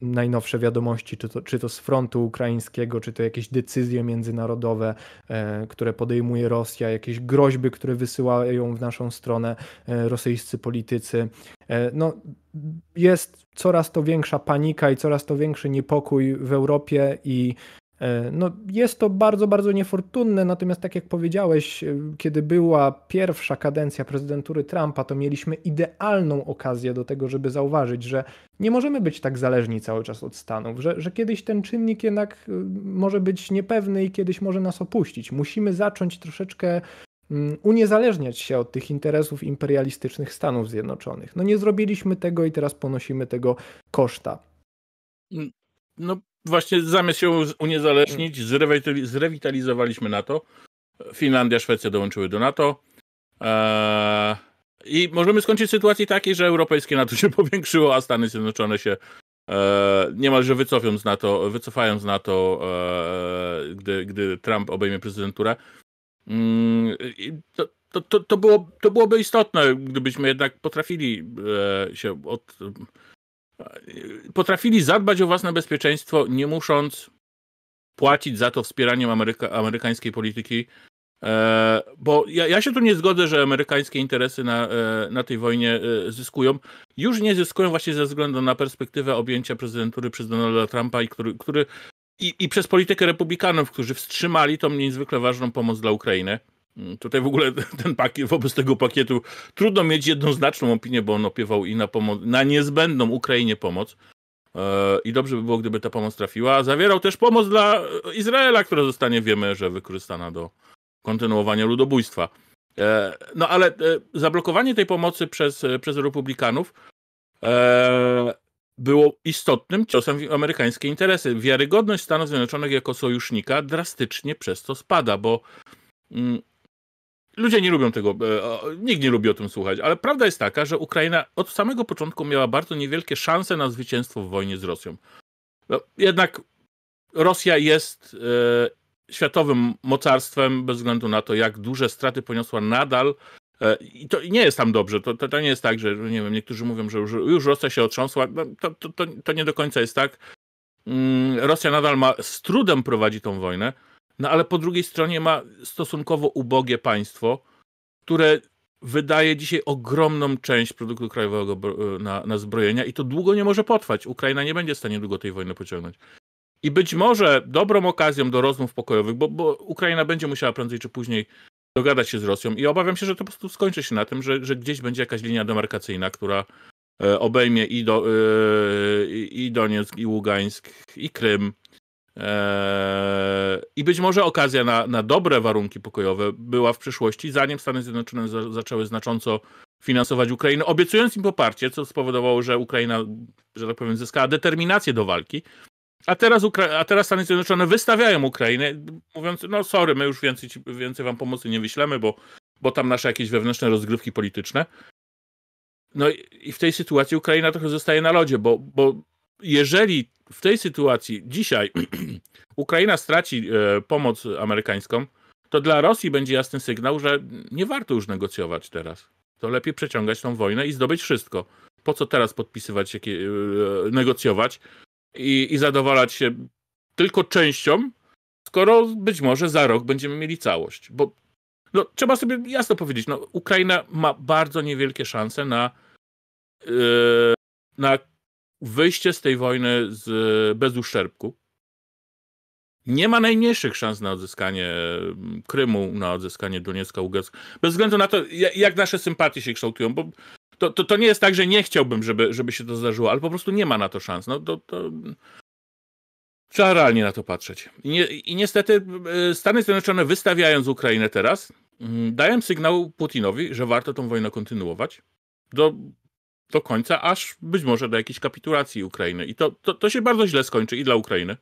najnowsze wiadomości, czy to, czy to z frontu ukraińskiego, czy to jakieś decyzje międzynarodowe, e, które podejmuje Rosja, jakieś groźby, które wysyłają w naszą stronę rosyjscy politycy. No, jest coraz to większa panika i coraz to większy niepokój w Europie i E, no, jest to bardzo, bardzo niefortunne, natomiast tak jak powiedziałeś, e, kiedy była pierwsza kadencja prezydentury Trumpa, to mieliśmy idealną okazję do tego, żeby zauważyć, że nie możemy być tak zależni cały czas od Stanów, że, że kiedyś ten czynnik jednak e, może być niepewny i kiedyś może nas opuścić. Musimy zacząć troszeczkę mm, uniezależniać się od tych interesów imperialistycznych Stanów Zjednoczonych. No nie zrobiliśmy tego i teraz ponosimy tego koszta. No właśnie zamiast się uniezależnić, mm. zrewitalizowaliśmy NATO. Finlandia, Szwecja dołączyły do NATO. Eee, I możemy skończyć sytuację takiej, że europejskie NATO się powiększyło, a Stany Zjednoczone się eee, niemalże wycofią z NATO, wycofają z NATO, eee, gdy, gdy Trump obejmie prezydenturę. Mm, I to, to, to, było, to byłoby istotne, gdybyśmy jednak potrafili się od, potrafili zadbać o własne bezpieczeństwo, nie musząc płacić za to wspieraniem Ameryka, amerykańskiej polityki. E, bo ja, ja, się tu nie zgodzę, że amerykańskie interesy na, e, na tej wojnie e, zyskują. Już nie zyskują właśnie ze względu na perspektywę objęcia prezydentury przez Donalda Trumpa, i który, który i, i przez politykę republikanów, którzy wstrzymali tą niezwykle ważną pomoc dla Ukrainy. Mm, tutaj w ogóle ten pakiet, wobec tego pakietu trudno mieć jednoznaczną opinię, bo on opiewał i na, pomoc na niezbędną Ukrainie pomoc. E, I dobrze by było, gdyby ta pomoc trafiła. Zawierał też pomoc dla e, Izraela, która zostanie, wiemy, że wykorzystana do kontynuowania ludobójstwa. E, no ale zablokowanie tej pomocy przez, przez republikanów było istotnym ciosem w amerykańskie interesy. Wiarygodność Stanów Zjednoczonych jako sojusznika drastycznie przez to spada, bo mm, ludzie nie lubią tego, e, nikt nie lubi o tym słuchać, ale prawda jest taka, że Ukraina od samego początku miała bardzo niewielkie szanse na zwycięstwo w wojnie z Rosją. No, jednak Rosja jest e, światowym mocarstwem bez względu na to, jak duże straty poniosła nadal. E, I to nie jest tam dobrze. To, to, to, nie jest tak, że nie wiem, niektórzy mówią, że już, już Rosja się otrząsła. No, to, to, to, to nie do końca jest tak. Mm, Rosja nadal ma, z trudem prowadzi tą wojnę. No ale po drugiej stronie ma stosunkowo ubogie państwo, które wydaje dzisiaj ogromną część produktu krajowego e, na, na zbrojenia i to długo nie może potrwać. Ukraina nie będzie w stanie długo tej wojny pociągnąć. I być może dobrą okazją do rozmów pokojowych, bo, bo Ukraina będzie musiała prędzej czy później dogadać się z Rosją i obawiam się, że to po prostu skończy się na tym, że, że gdzieś będzie jakaś linia demarkacyjna, która e, obejmie i, do, e, i Donieck, i Ługańsk, i Krym, Eee, I być może okazja na, na dobre warunki pokojowe była w przyszłości, zanim Stany Zjednoczone za, zaczęły znacząco finansować Ukrainę, obiecując im poparcie, co spowodowało, że Ukraina, że tak powiem, zyskała determinację do walki. A teraz, Ukra- a teraz Stany Zjednoczone wystawiają Ukrainę, mówiąc, no sorry, my już więcej, więcej wam pomocy nie wyślemy, bo, bo tam nasze jakieś wewnętrzne rozgrywki polityczne. No i w tej sytuacji Ukraina trochę zostaje na lodzie, bo, bo jeżeli w tej sytuacji dzisiaj Ukraina straci e, pomoc amerykańską, to dla Rosji będzie jasny sygnał, że nie warto już negocjować teraz. To lepiej przeciągać tą wojnę i zdobyć wszystko. Po co teraz podpisywać, e, negocjować i, i zadowalać się tylko częścią, skoro być może za rok będziemy mieli całość. Bo no, trzeba sobie jasno powiedzieć, no, Ukraina ma bardzo niewielkie szanse na, yy, na wyjście z tej wojny z, bez uszczerbku. Nie ma najmniejszych szans na odzyskanie mm, Krymu, na odzyskanie Doniecka, Ługańska. Bez względu na to, jak nasze sympatie się kształtują, bo to, to, to, nie jest tak, że nie chciałbym, żeby, żeby się to zdarzyło, ale po prostu nie ma na to szans. No, to, to... Trzeba realnie na to patrzeć. I, I, niestety y, Stany Zjednoczone wystawiając Ukrainę teraz, mm, dają sygnał Putinowi, że warto tą wojnę kontynuować do do końca, aż być może do jakiejś kapitulacji Ukrainy. I to, to, to się bardzo źle skończy i dla Ukrainy.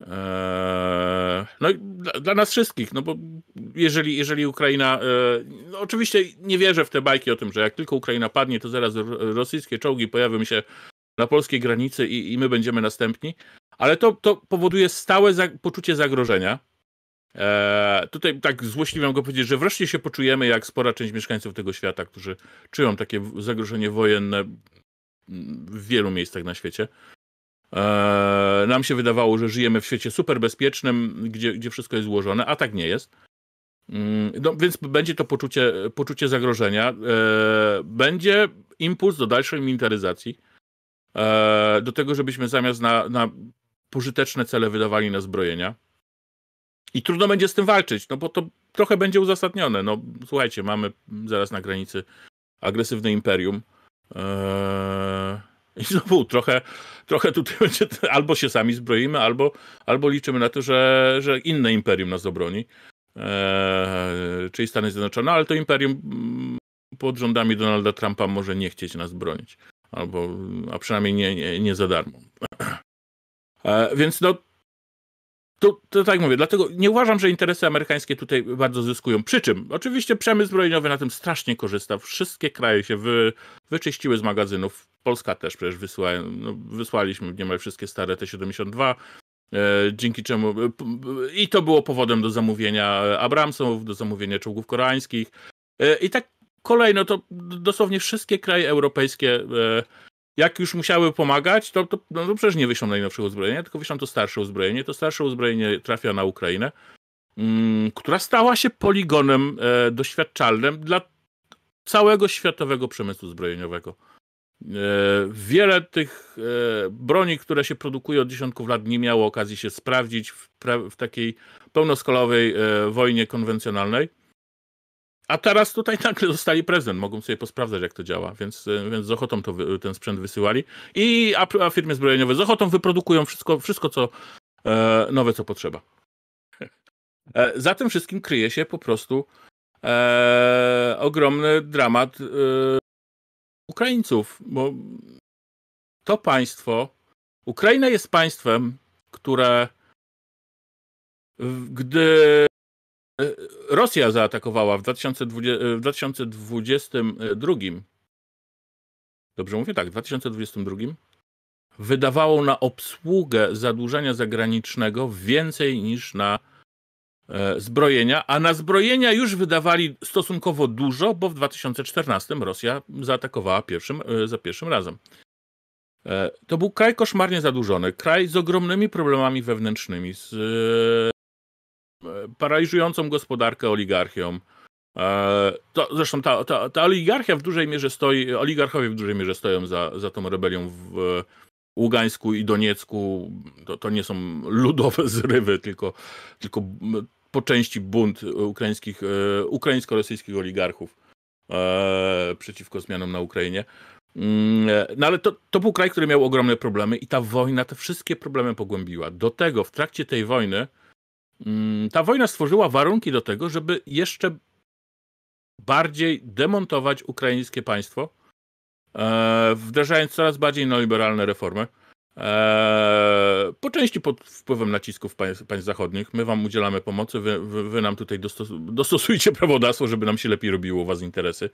Eee, no i dla, dla, nas wszystkich, no bo jeżeli, jeżeli Ukraina, eee, no oczywiście nie wierzę w te bajki o tym, że jak tylko Ukraina padnie, to zaraz rosyjskie czołgi pojawią się na polskiej granicy i, i my będziemy następni, ale to, to powoduje stałe za, poczucie zagrożenia E, tutaj tak złośliwie mogę powiedzieć, że wreszcie się poczujemy jak spora część mieszkańców tego świata, którzy czują takie zagrożenie wojenne w wielu miejscach na świecie. E, nam się wydawało, że żyjemy w świecie super bezpiecznym, gdzie, gdzie wszystko jest ułożone, a tak nie jest. Mm, no, więc będzie to poczucie, poczucie zagrożenia. E, będzie impuls do dalszej militaryzacji. E, do tego, żebyśmy zamiast na, na pożyteczne cele wydawali na zbrojenia. I trudno będzie z tym walczyć, no bo to trochę będzie uzasadnione. No słuchajcie, mamy zaraz na granicy agresywne imperium. Eee... I znowu trochę, trochę tutaj będzie, albo się sami zbroimy, albo, albo liczymy na to, że, że inne imperium nas obroni, eee, czyli Stany Zjednoczone, ale to imperium mm, pod rządami Donalda Trumpa może nie chcieć nas bronić, albo, a przynajmniej nie, nie, nie za darmo. Eee, więc no, to, to, tak mówię, dlatego nie uważam, że interesy amerykańskie tutaj bardzo zyskują. Przy czym, oczywiście przemysł zbrojeniowy na tym strasznie korzysta. Wszystkie kraje się wy, wyczyściły z magazynów. Polska też przecież wysła, no, wysłaliśmy niemal wszystkie stare T-72, e, dzięki czemu... I to było powodem do zamówienia Abramsów, do zamówienia czołgów koreańskich. E, I tak kolejno to dosłownie wszystkie kraje europejskie e, jak już musiały pomagać, to, to, no, to przecież nie wyślą najnowszych uzbrojenia, tylko wyślą to starsze uzbrojenie. To starsze uzbrojenie trafia na Ukrainę, mm, która stała się poligonem e, doświadczalnym dla całego światowego przemysłu zbrojeniowego. E, wiele tych e, broni, które się produkuje od dziesiątków lat, nie miało okazji się sprawdzić w, pra- w takiej pełnoskalowej e, wojnie konwencjonalnej. A teraz tutaj nagle zostali prezydent, mogą sobie posprawdzać, jak to działa, więc, y, więc z ochotą to wy, ten sprzęt wysyłali. I a, a, firmy zbrojeniowe z ochotą wyprodukują wszystko, wszystko co e, nowe, co potrzeba. E, za tym wszystkim kryje się po prostu e, ogromny dramat e, Ukraińców, bo to państwo, Ukraina jest państwem, które gdy E, Rosja zaatakowała w, 2020, e, w 2022. Dobrze mówię? Tak, w 2022 wydawało na obsługę zadłużenia zagranicznego więcej niż na e, zbrojenia, a na zbrojenia już wydawali stosunkowo dużo, bo w 2014 Rosja zaatakowała pierwszym, za pierwszym razem. To był kraj koszmarnie zadłużony, kraj z ogromnymi problemami wewnętrznymi, z E, paraliżującą gospodarkę oligarchią. E, to, zresztą ta, ta, ta oligarchia w dużej mierze stoi, oligarchowie w dużej mierze stoją za, za tą rebelią w Ługańsku i Doniecku. To, to nie są ludowe zrywy, tylko, tylko po części bunt ukraińskich, e, ukraińsko-rosyjskich oligarchów przeciwko zmianom na Ukrainie. Mm, no ale to, to był kraj, który miał ogromne problemy i ta wojna te wszystkie problemy pogłębiła. Do tego w trakcie tej wojny Mm, ta wojna stworzyła warunki do tego, żeby jeszcze bardziej demontować ukraińskie państwo, e, wdrażając coraz bardziej neoliberalne reformy. E, po części pod wpływem nacisków państw, zachodnich. My wam udzielamy pomocy, wy, wy, wy nam tutaj dostos dostosujcie prawodawstwo, żeby nam się lepiej robiło was interesy.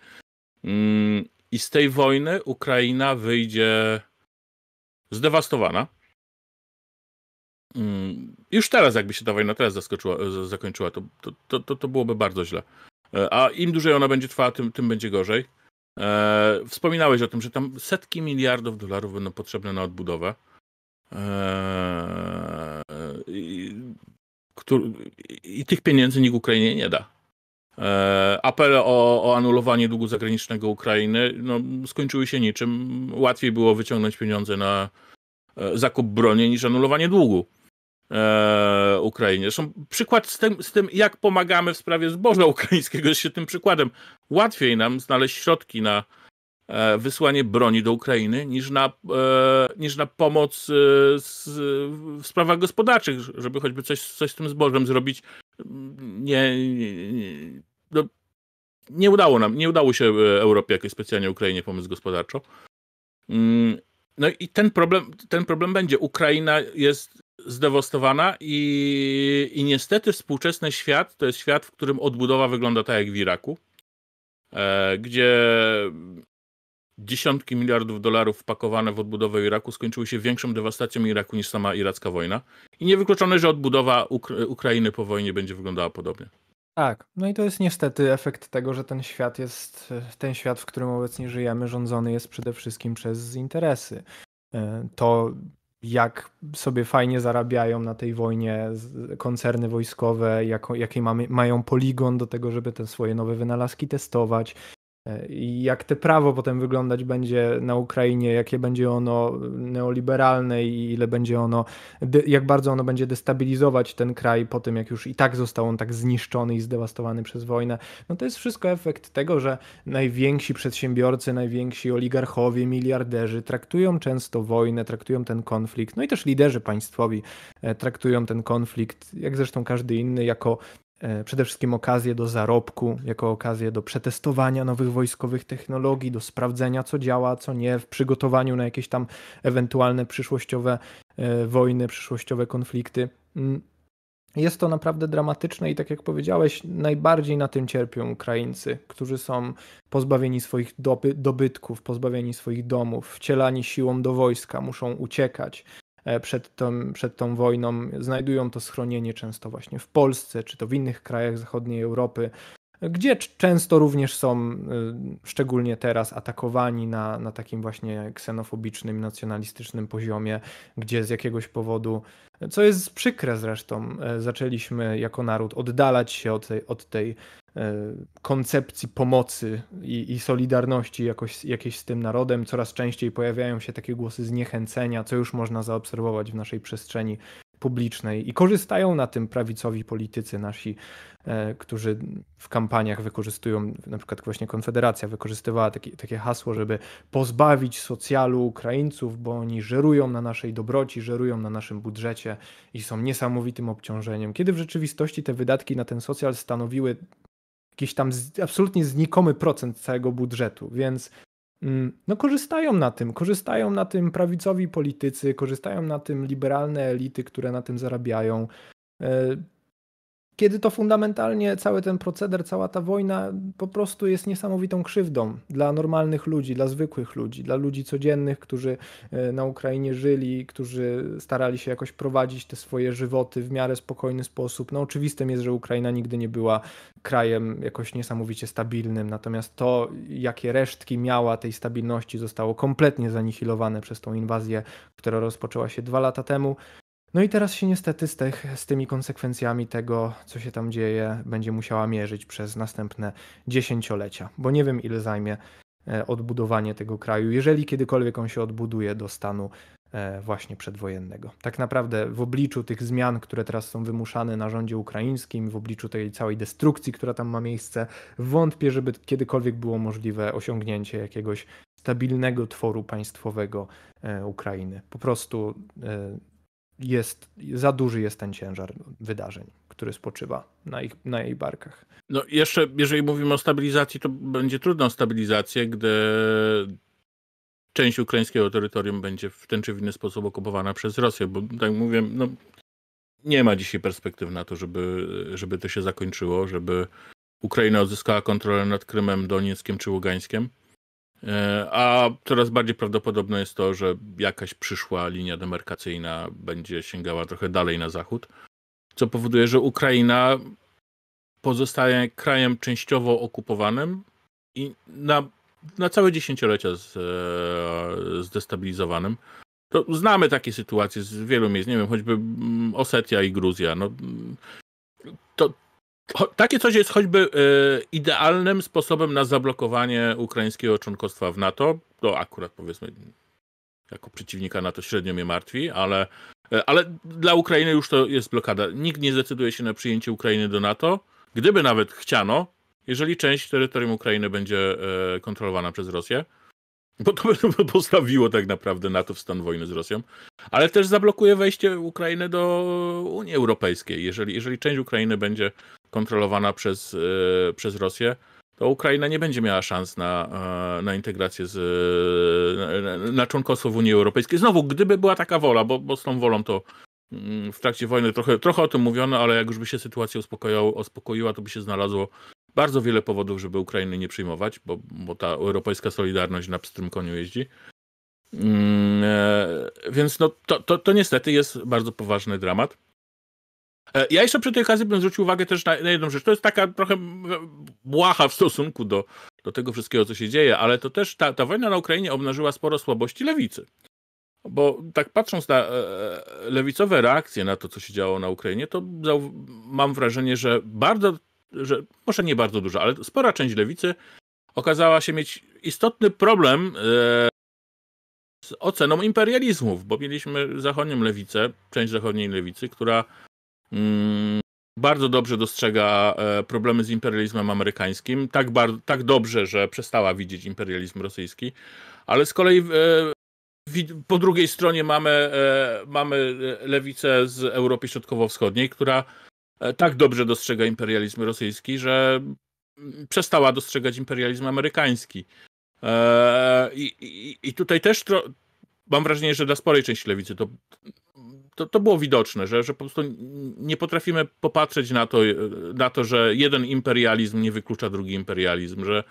Mm, I z tej wojny Ukraina wyjdzie zdewastowana. Mm, już teraz, jakby się ta wojna teraz zaskoczyła, e, zakończyła, to, to, to, to byłoby bardzo źle. E, a im dłużej ona będzie trwała, tym, tym będzie gorzej. E, wspominałeś o tym, że tam setki miliardów dolarów będą potrzebne na odbudowę. i, tych pieniędzy nikt Ukrainie nie da. Apel apele o, o, anulowanie długu zagranicznego Ukrainy no, skończyły się niczym. Łatwiej było wyciągnąć pieniądze na zakup broni niż anulowanie długu e, Ukrainie. Zresztą przykład z tym, z tym, jak pomagamy w sprawie zboża ukraińskiego, jest się tym przykładem. Łatwiej nam znaleźć środki na e, wysłanie broni do Ukrainy niż na, e, niż na pomoc e, z, w sprawach gospodarczych, żeby choćby coś, coś z tym zbożem zrobić. Nie, nie, nie, no, nie udało nam, nie udało się e, Europie jakoś specjalnie Ukrainie pomóc gospodarczo. Mm, no i ten problem, ten problem będzie. Ukraina jest zdewastowana i, i niestety współczesny świat to jest świat, w którym odbudowa wygląda tak jak w Iraku, e, gdzie dziesiątki miliardów dolarów wpakowane w odbudowę Iraku skończyły się większą dewastacją Iraku niż sama iracka wojna i niewykluczone, że odbudowa Ukra Ukrainy po wojnie będzie wyglądała podobnie. Tak, no i to jest niestety efekt tego, że ten świat jest, ten świat, w którym obecnie żyjemy, rządzony jest przede wszystkim przez interesy. E, to, jak sobie fajnie zarabiają na tej wojnie koncerny wojskowe, jak, mają poligon do tego, żeby te swoje nowe wynalazki testować, E, jak te prawo potem wyglądać będzie na Ukrainie, jakie będzie ono neoliberalne i ile będzie ono, jak bardzo ono będzie destabilizować ten kraj po tym, jak już i tak został on tak zniszczony i zdewastowany przez wojnę. No to jest wszystko efekt tego, że najwięksi przedsiębiorcy, najwięksi oligarchowie, miliarderzy traktują często wojnę, traktują ten konflikt, no i też liderzy państwowi e, traktują ten konflikt, jak zresztą każdy inny, jako E, przede wszystkim okazję do zarobku, jako okazję do przetestowania nowych wojskowych technologii, do sprawdzenia, co działa, co nie, w przygotowaniu na jakieś tam ewentualne przyszłościowe e, wojny, przyszłościowe konflikty. Mm, jest to naprawdę dramatyczne i tak jak powiedziałeś, najbardziej na tym cierpią Ukraińcy, którzy są pozbawieni swoich doby, dobytków, pozbawieni swoich domów, wcielani siłą do wojska, muszą uciekać. E, przed, tą, przed tą wojną, znajdują to schronienie często właśnie w Polsce, czy to w innych krajach zachodniej Europy, gdzie często również są, y, szczególnie teraz, atakowani na, na takim właśnie ksenofobicznym, nacjonalistycznym poziomie, gdzie z jakiegoś powodu, co jest przykre zresztą, y, zaczęliśmy jako naród oddalać się od tej, od tej y, koncepcji pomocy i, i solidarności jakoś, jakiejś z tym narodem. Coraz częściej pojawiają się takie głosy zniechęcenia, co już można zaobserwować w naszej przestrzeni publicznej i korzystają na tym prawicowi politycy nasi, e, którzy w kampaniach wykorzystują, na przykład właśnie Konfederacja wykorzystywała takie hasło, żeby pozbawić socjalu Ukraińców, bo oni żerują na naszej dobroci, żerują na naszym budżecie i są niesamowitym obciążeniem. Kiedy w rzeczywistości te wydatki na ten socjal stanowiły jakiś tam absolutnie znikomy procent całego budżetu, więc Mm, no korzystają na tym, korzystają na tym prawicowi politycy, korzystają na tym liberalne elity, które na tym zarabiają. E, kiedy to fundamentalnie cały ten proceder, cała ta wojna po prostu jest niesamowitą krzywdą dla normalnych ludzi, dla zwykłych ludzi, dla ludzi codziennych, którzy e, na Ukrainie żyli, którzy starali się jakoś prowadzić te swoje żywoty w miarę spokojny sposób. No oczywistym jest, że Ukraina nigdy nie była krajem jakoś niesamowicie stabilnym, natomiast to, jakie resztki miała tej stabilności, zostało kompletnie zanihilowane przez tą inwazję, która rozpoczęła się dwa lata temu. No i teraz się niestety z, tych, z tymi konsekwencjami tego, co się tam dzieje, będzie musiała mierzyć przez następne dziesięciolecia, bo nie wiem ile zajmie e, odbudowanie tego kraju, jeżeli kiedykolwiek on się odbuduje do stanu e, właśnie przedwojennego. Tak naprawdę w obliczu tych zmian, które teraz są wymuszane na rządzie ukraińskim, w obliczu tej całej destrukcji, która tam ma miejsce, wątpię, żeby kiedykolwiek było możliwe osiągnięcie jakiegoś stabilnego tworu państwowego e, Ukrainy. Po prostu jest, za duży jest ten ciężar wydarzeń, który spoczywa na, ich, na jej barkach. No jeszcze, jeżeli mówimy o stabilizacji, to będzie trudna stabilizacja, gdy część ukraińskiego terytorium będzie w ten czy inny sposób okupowana przez Rosję, bo tak mówię, no, nie ma dzisiaj perspektyw na to, żeby, żeby to się zakończyło, żeby Ukraina odzyskała kontrolę nad Krymem, Donieckiem czy Ługańskiem. E, a coraz bardziej prawdopodobne jest to, że jakaś przyszła linia demarkacyjna będzie sięgała trochę dalej na zachód, co powoduje, że Ukraina pozostaje krajem częściowo okupowanym i na, na całe dziesięciolecia e, zdestabilizowanym. To znamy takie sytuacje z wielu miejsc, nie wiem, choćby mm, Osetia i Gruzja. No, to, takie coś jest choćby e, idealnym sposobem na zablokowanie ukraińskiego członkostwa w NATO. To akurat powiedzmy jako przeciwnika NATO średnio mnie martwi, ale, e, ale dla Ukrainy już to jest blokada. Nikt nie zdecyduje się na przyjęcie Ukrainy do NATO, gdyby nawet chciano, jeżeli część terytorium Ukrainy będzie e, kontrolowana przez Rosję. Bo to by postawiło tak naprawdę NATO w stan wojny z Rosją, ale też zablokuje wejście Ukrainy do Unii Europejskiej. Jeżeli, jeżeli część Ukrainy będzie kontrolowana przez, e, przez Rosję, to Ukraina nie będzie miała szans na, e, na integrację, z, e, na, na członkostwo w Unii Europejskiej. Znowu, gdyby była taka wola, bo, bo z tą wolą to mm, w trakcie wojny trochę, trochę o tym mówiono, ale jak już by się sytuacja uspokoiła, to by się znalazło bardzo wiele powodów, żeby Ukrainy nie przyjmować, bo, bo ta europejska solidarność na pstrym koniu jeździ. Mm, więc no, to, to, to niestety jest bardzo poważny dramat. E, ja jeszcze przy tej okazji bym zwrócił uwagę też na, na jedną rzecz. To jest taka trochę błaha w stosunku do, do tego wszystkiego, co się dzieje, ale to też ta, ta wojna na Ukrainie obnażyła sporo słabości lewicy. Bo tak patrząc na e, e, lewicowe reakcje na to, co się działo na Ukrainie, to mam wrażenie, że bardzo, że może nie bardzo duża, ale spora część lewicy okazała się mieć istotny problem z oceną imperializmów, bo mieliśmy zachodnią lewicę, część zachodniej lewicy, która Mm, bardzo dobrze dostrzega e, problemy z imperializmem amerykańskim. Tak, tak dobrze, że przestała widzieć imperializm rosyjski. Ale z kolei e, po drugiej stronie mamy, e, mamy lewicę z Europy Środkowo-Wschodniej, która tak dobrze dostrzega imperializm rosyjski, że mm, przestała dostrzegać imperializm amerykański. I, i, i tutaj też tro... mam wrażenie, że dla sporej części lewicy to to, to było widoczne, że, że po prostu nie potrafimy popatrzeć na to, e, na to, że jeden imperializm nie wyklucza drugi imperializm, że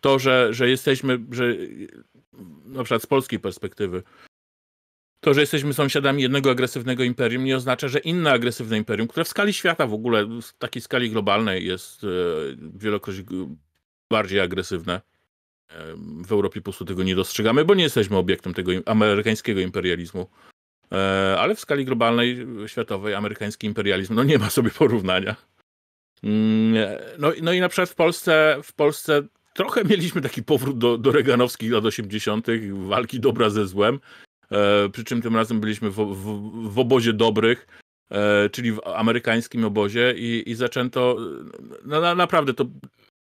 to, że, że jesteśmy, że e, na przykład z polskiej perspektywy, to, że jesteśmy sąsiadami jednego agresywnego imperium, nie oznacza, że inne agresywne imperium, które w skali świata w ogóle, w takiej skali globalnej jest e, wielokroć bardziej agresywne. W Europie po prostu tego nie dostrzegamy, bo nie jesteśmy obiektem tego amerykańskiego imperializmu, E, ale w skali globalnej, e, światowej, amerykański imperializm, no nie ma sobie porównania. Mm, e, no, no i na przykład w Polsce, w Polsce trochę mieliśmy taki powrót do, do reganowskich lat 80., walki dobra ze złem. E, przy czym tym razem byliśmy w, w, w obozie dobrych, e, czyli w amerykańskim obozie, i, i zaczęto. No, na, naprawdę to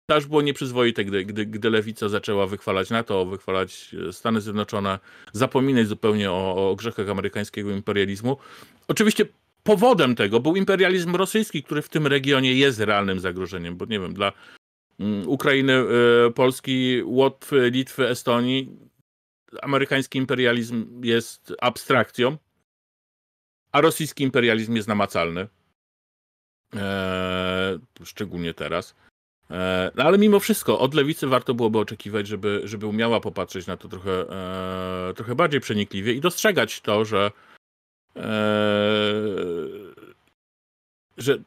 to było nieprzyzwoite, gdy, gdy, gdy lewica zaczęła wychwalać NATO, wychwalać e, Stany Zjednoczone, zapominać zupełnie o, o grzechach amerykańskiego imperializmu. Oczywiście powodem tego był imperializm rosyjski, który w tym regionie jest realnym zagrożeniem, bo nie wiem, dla mm, Ukrainy, e, Polski, Łotwy, Litwy, Estonii amerykański imperializm jest abstrakcją, a rosyjski imperializm jest namacalny. Eee, szczególnie teraz. E, no ale mimo wszystko od lewicy warto byłoby oczekiwać, żeby, żeby umiała popatrzeć na to trochę, e, trochę bardziej przenikliwie i dostrzegać to, że, e, że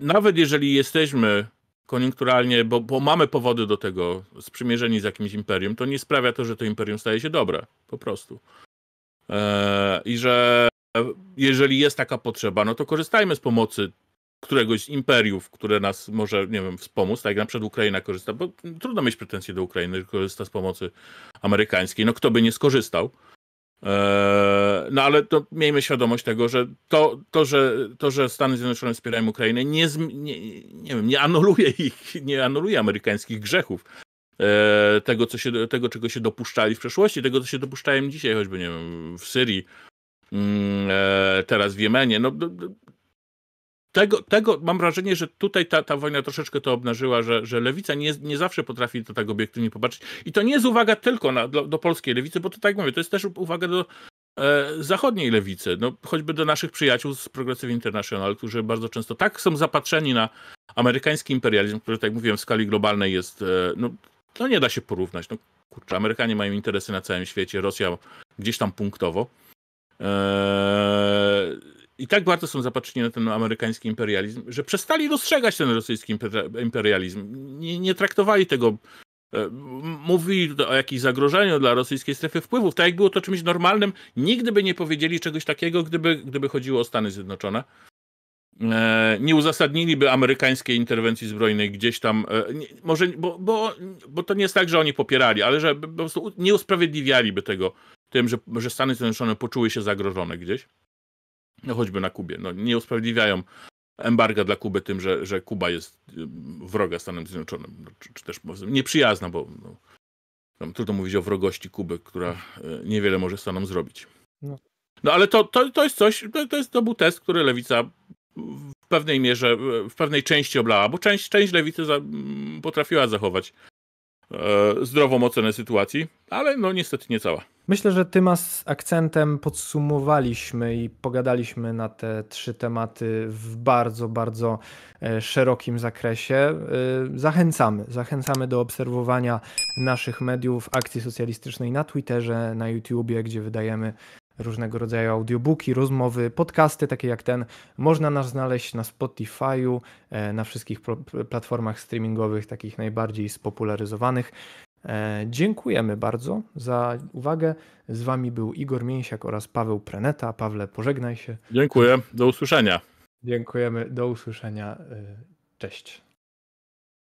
nawet jeżeli jesteśmy koniunkturalnie, bo, bo, mamy powody do tego, sprzymierzeni z jakimś imperium, to nie sprawia to, że to imperium staje się dobre, po prostu. E, I że jeżeli jest taka potrzeba, no to korzystajmy z pomocy któregoś z imperiów, które nas może, nie wiem, wspomóc, tak jak na przykład Ukraina korzysta, bo trudno mieć pretensje do Ukrainy, że korzysta z pomocy amerykańskiej. No kto by nie skorzystał? Eee, no ale to miejmy świadomość tego, że to, to, że, to że Stany Zjednoczone wspierają Ukrainę, nie, nie, nie, wiem, nie anuluje ich, nie anuluje amerykańskich grzechów. Eee, tego, co się, tego, czego się dopuszczali w przeszłości, tego, co się dopuszczają dzisiaj, choćby nie wiem, w Syrii, mm, eee, teraz w Jemenie. No, tego, tego mam wrażenie, że tutaj ta, ta wojna troszeczkę to obnażyła, że, że lewica nie, nie zawsze potrafi do tego tak obiektywnie popatrzeć. I to nie jest uwaga tylko na, do, do polskiej lewicy, bo to tak mówię, to jest też uwaga do e, zachodniej lewicy, no, choćby do naszych przyjaciół z Progressive International, którzy bardzo często tak są zapatrzeni na amerykański imperializm, który, tak jak mówiłem, w skali globalnej jest, e, no, to nie da się porównać. No, kurczę, Amerykanie mają interesy na całym świecie, Rosja gdzieś tam punktowo. Eee, i tak bardzo są zapatrzeni na ten amerykański imperializm, że przestali dostrzegać ten rosyjski imperializm. Nie, nie traktowali tego. E, mówili o jakimś zagrożeniu dla rosyjskiej strefy wpływów. Tak jak było to czymś normalnym, nigdy by nie powiedzieli czegoś takiego, gdyby, gdyby chodziło o Stany Zjednoczone. E, nie uzasadniliby amerykańskiej interwencji zbrojnej gdzieś tam, e, może, bo, bo, bo to nie jest tak, że oni popierali, ale że po prostu nie usprawiedliwialiby tego tym, że, że Stany Zjednoczone poczuły się zagrożone gdzieś no choćby na Kubie, no nie usprawiedliwiają embarga dla Kuby tym, że, że Kuba jest y, wroga Stanom Zjednoczonym, no, czy, czy też nieprzyjazna, bo no, tam trudno mówić o wrogości Kuby, która y, niewiele może Stanom zrobić. No, no ale to, to, to jest coś, to, to, jest, to był test, który lewica w pewnej mierze, w pewnej części oblała, bo część, część lewicy za, potrafiła zachować E, zdrową ocenę sytuacji, ale no niestety nie cała. Myślę, że tym z akcentem podsumowaliśmy i pogadaliśmy na te trzy tematy w bardzo, bardzo e, szerokim zakresie. E, zachęcamy, zachęcamy do obserwowania naszych mediów, akcji socjalistycznej na Twitterze, na YouTubie, gdzie wydajemy różnego rodzaju audiobooki, rozmowy, podcasty, takie jak ten. Można nas znaleźć na Spotify'u, e, na wszystkich platformach streamingowych, takich najbardziej spopularyzowanych. E, dziękujemy bardzo za uwagę. Z wami był Igor Mięsiak oraz Paweł Preneta. Pawle, pożegnaj się. Dziękuję, do usłyszenia. Dziękujemy, do usłyszenia. E, cześć.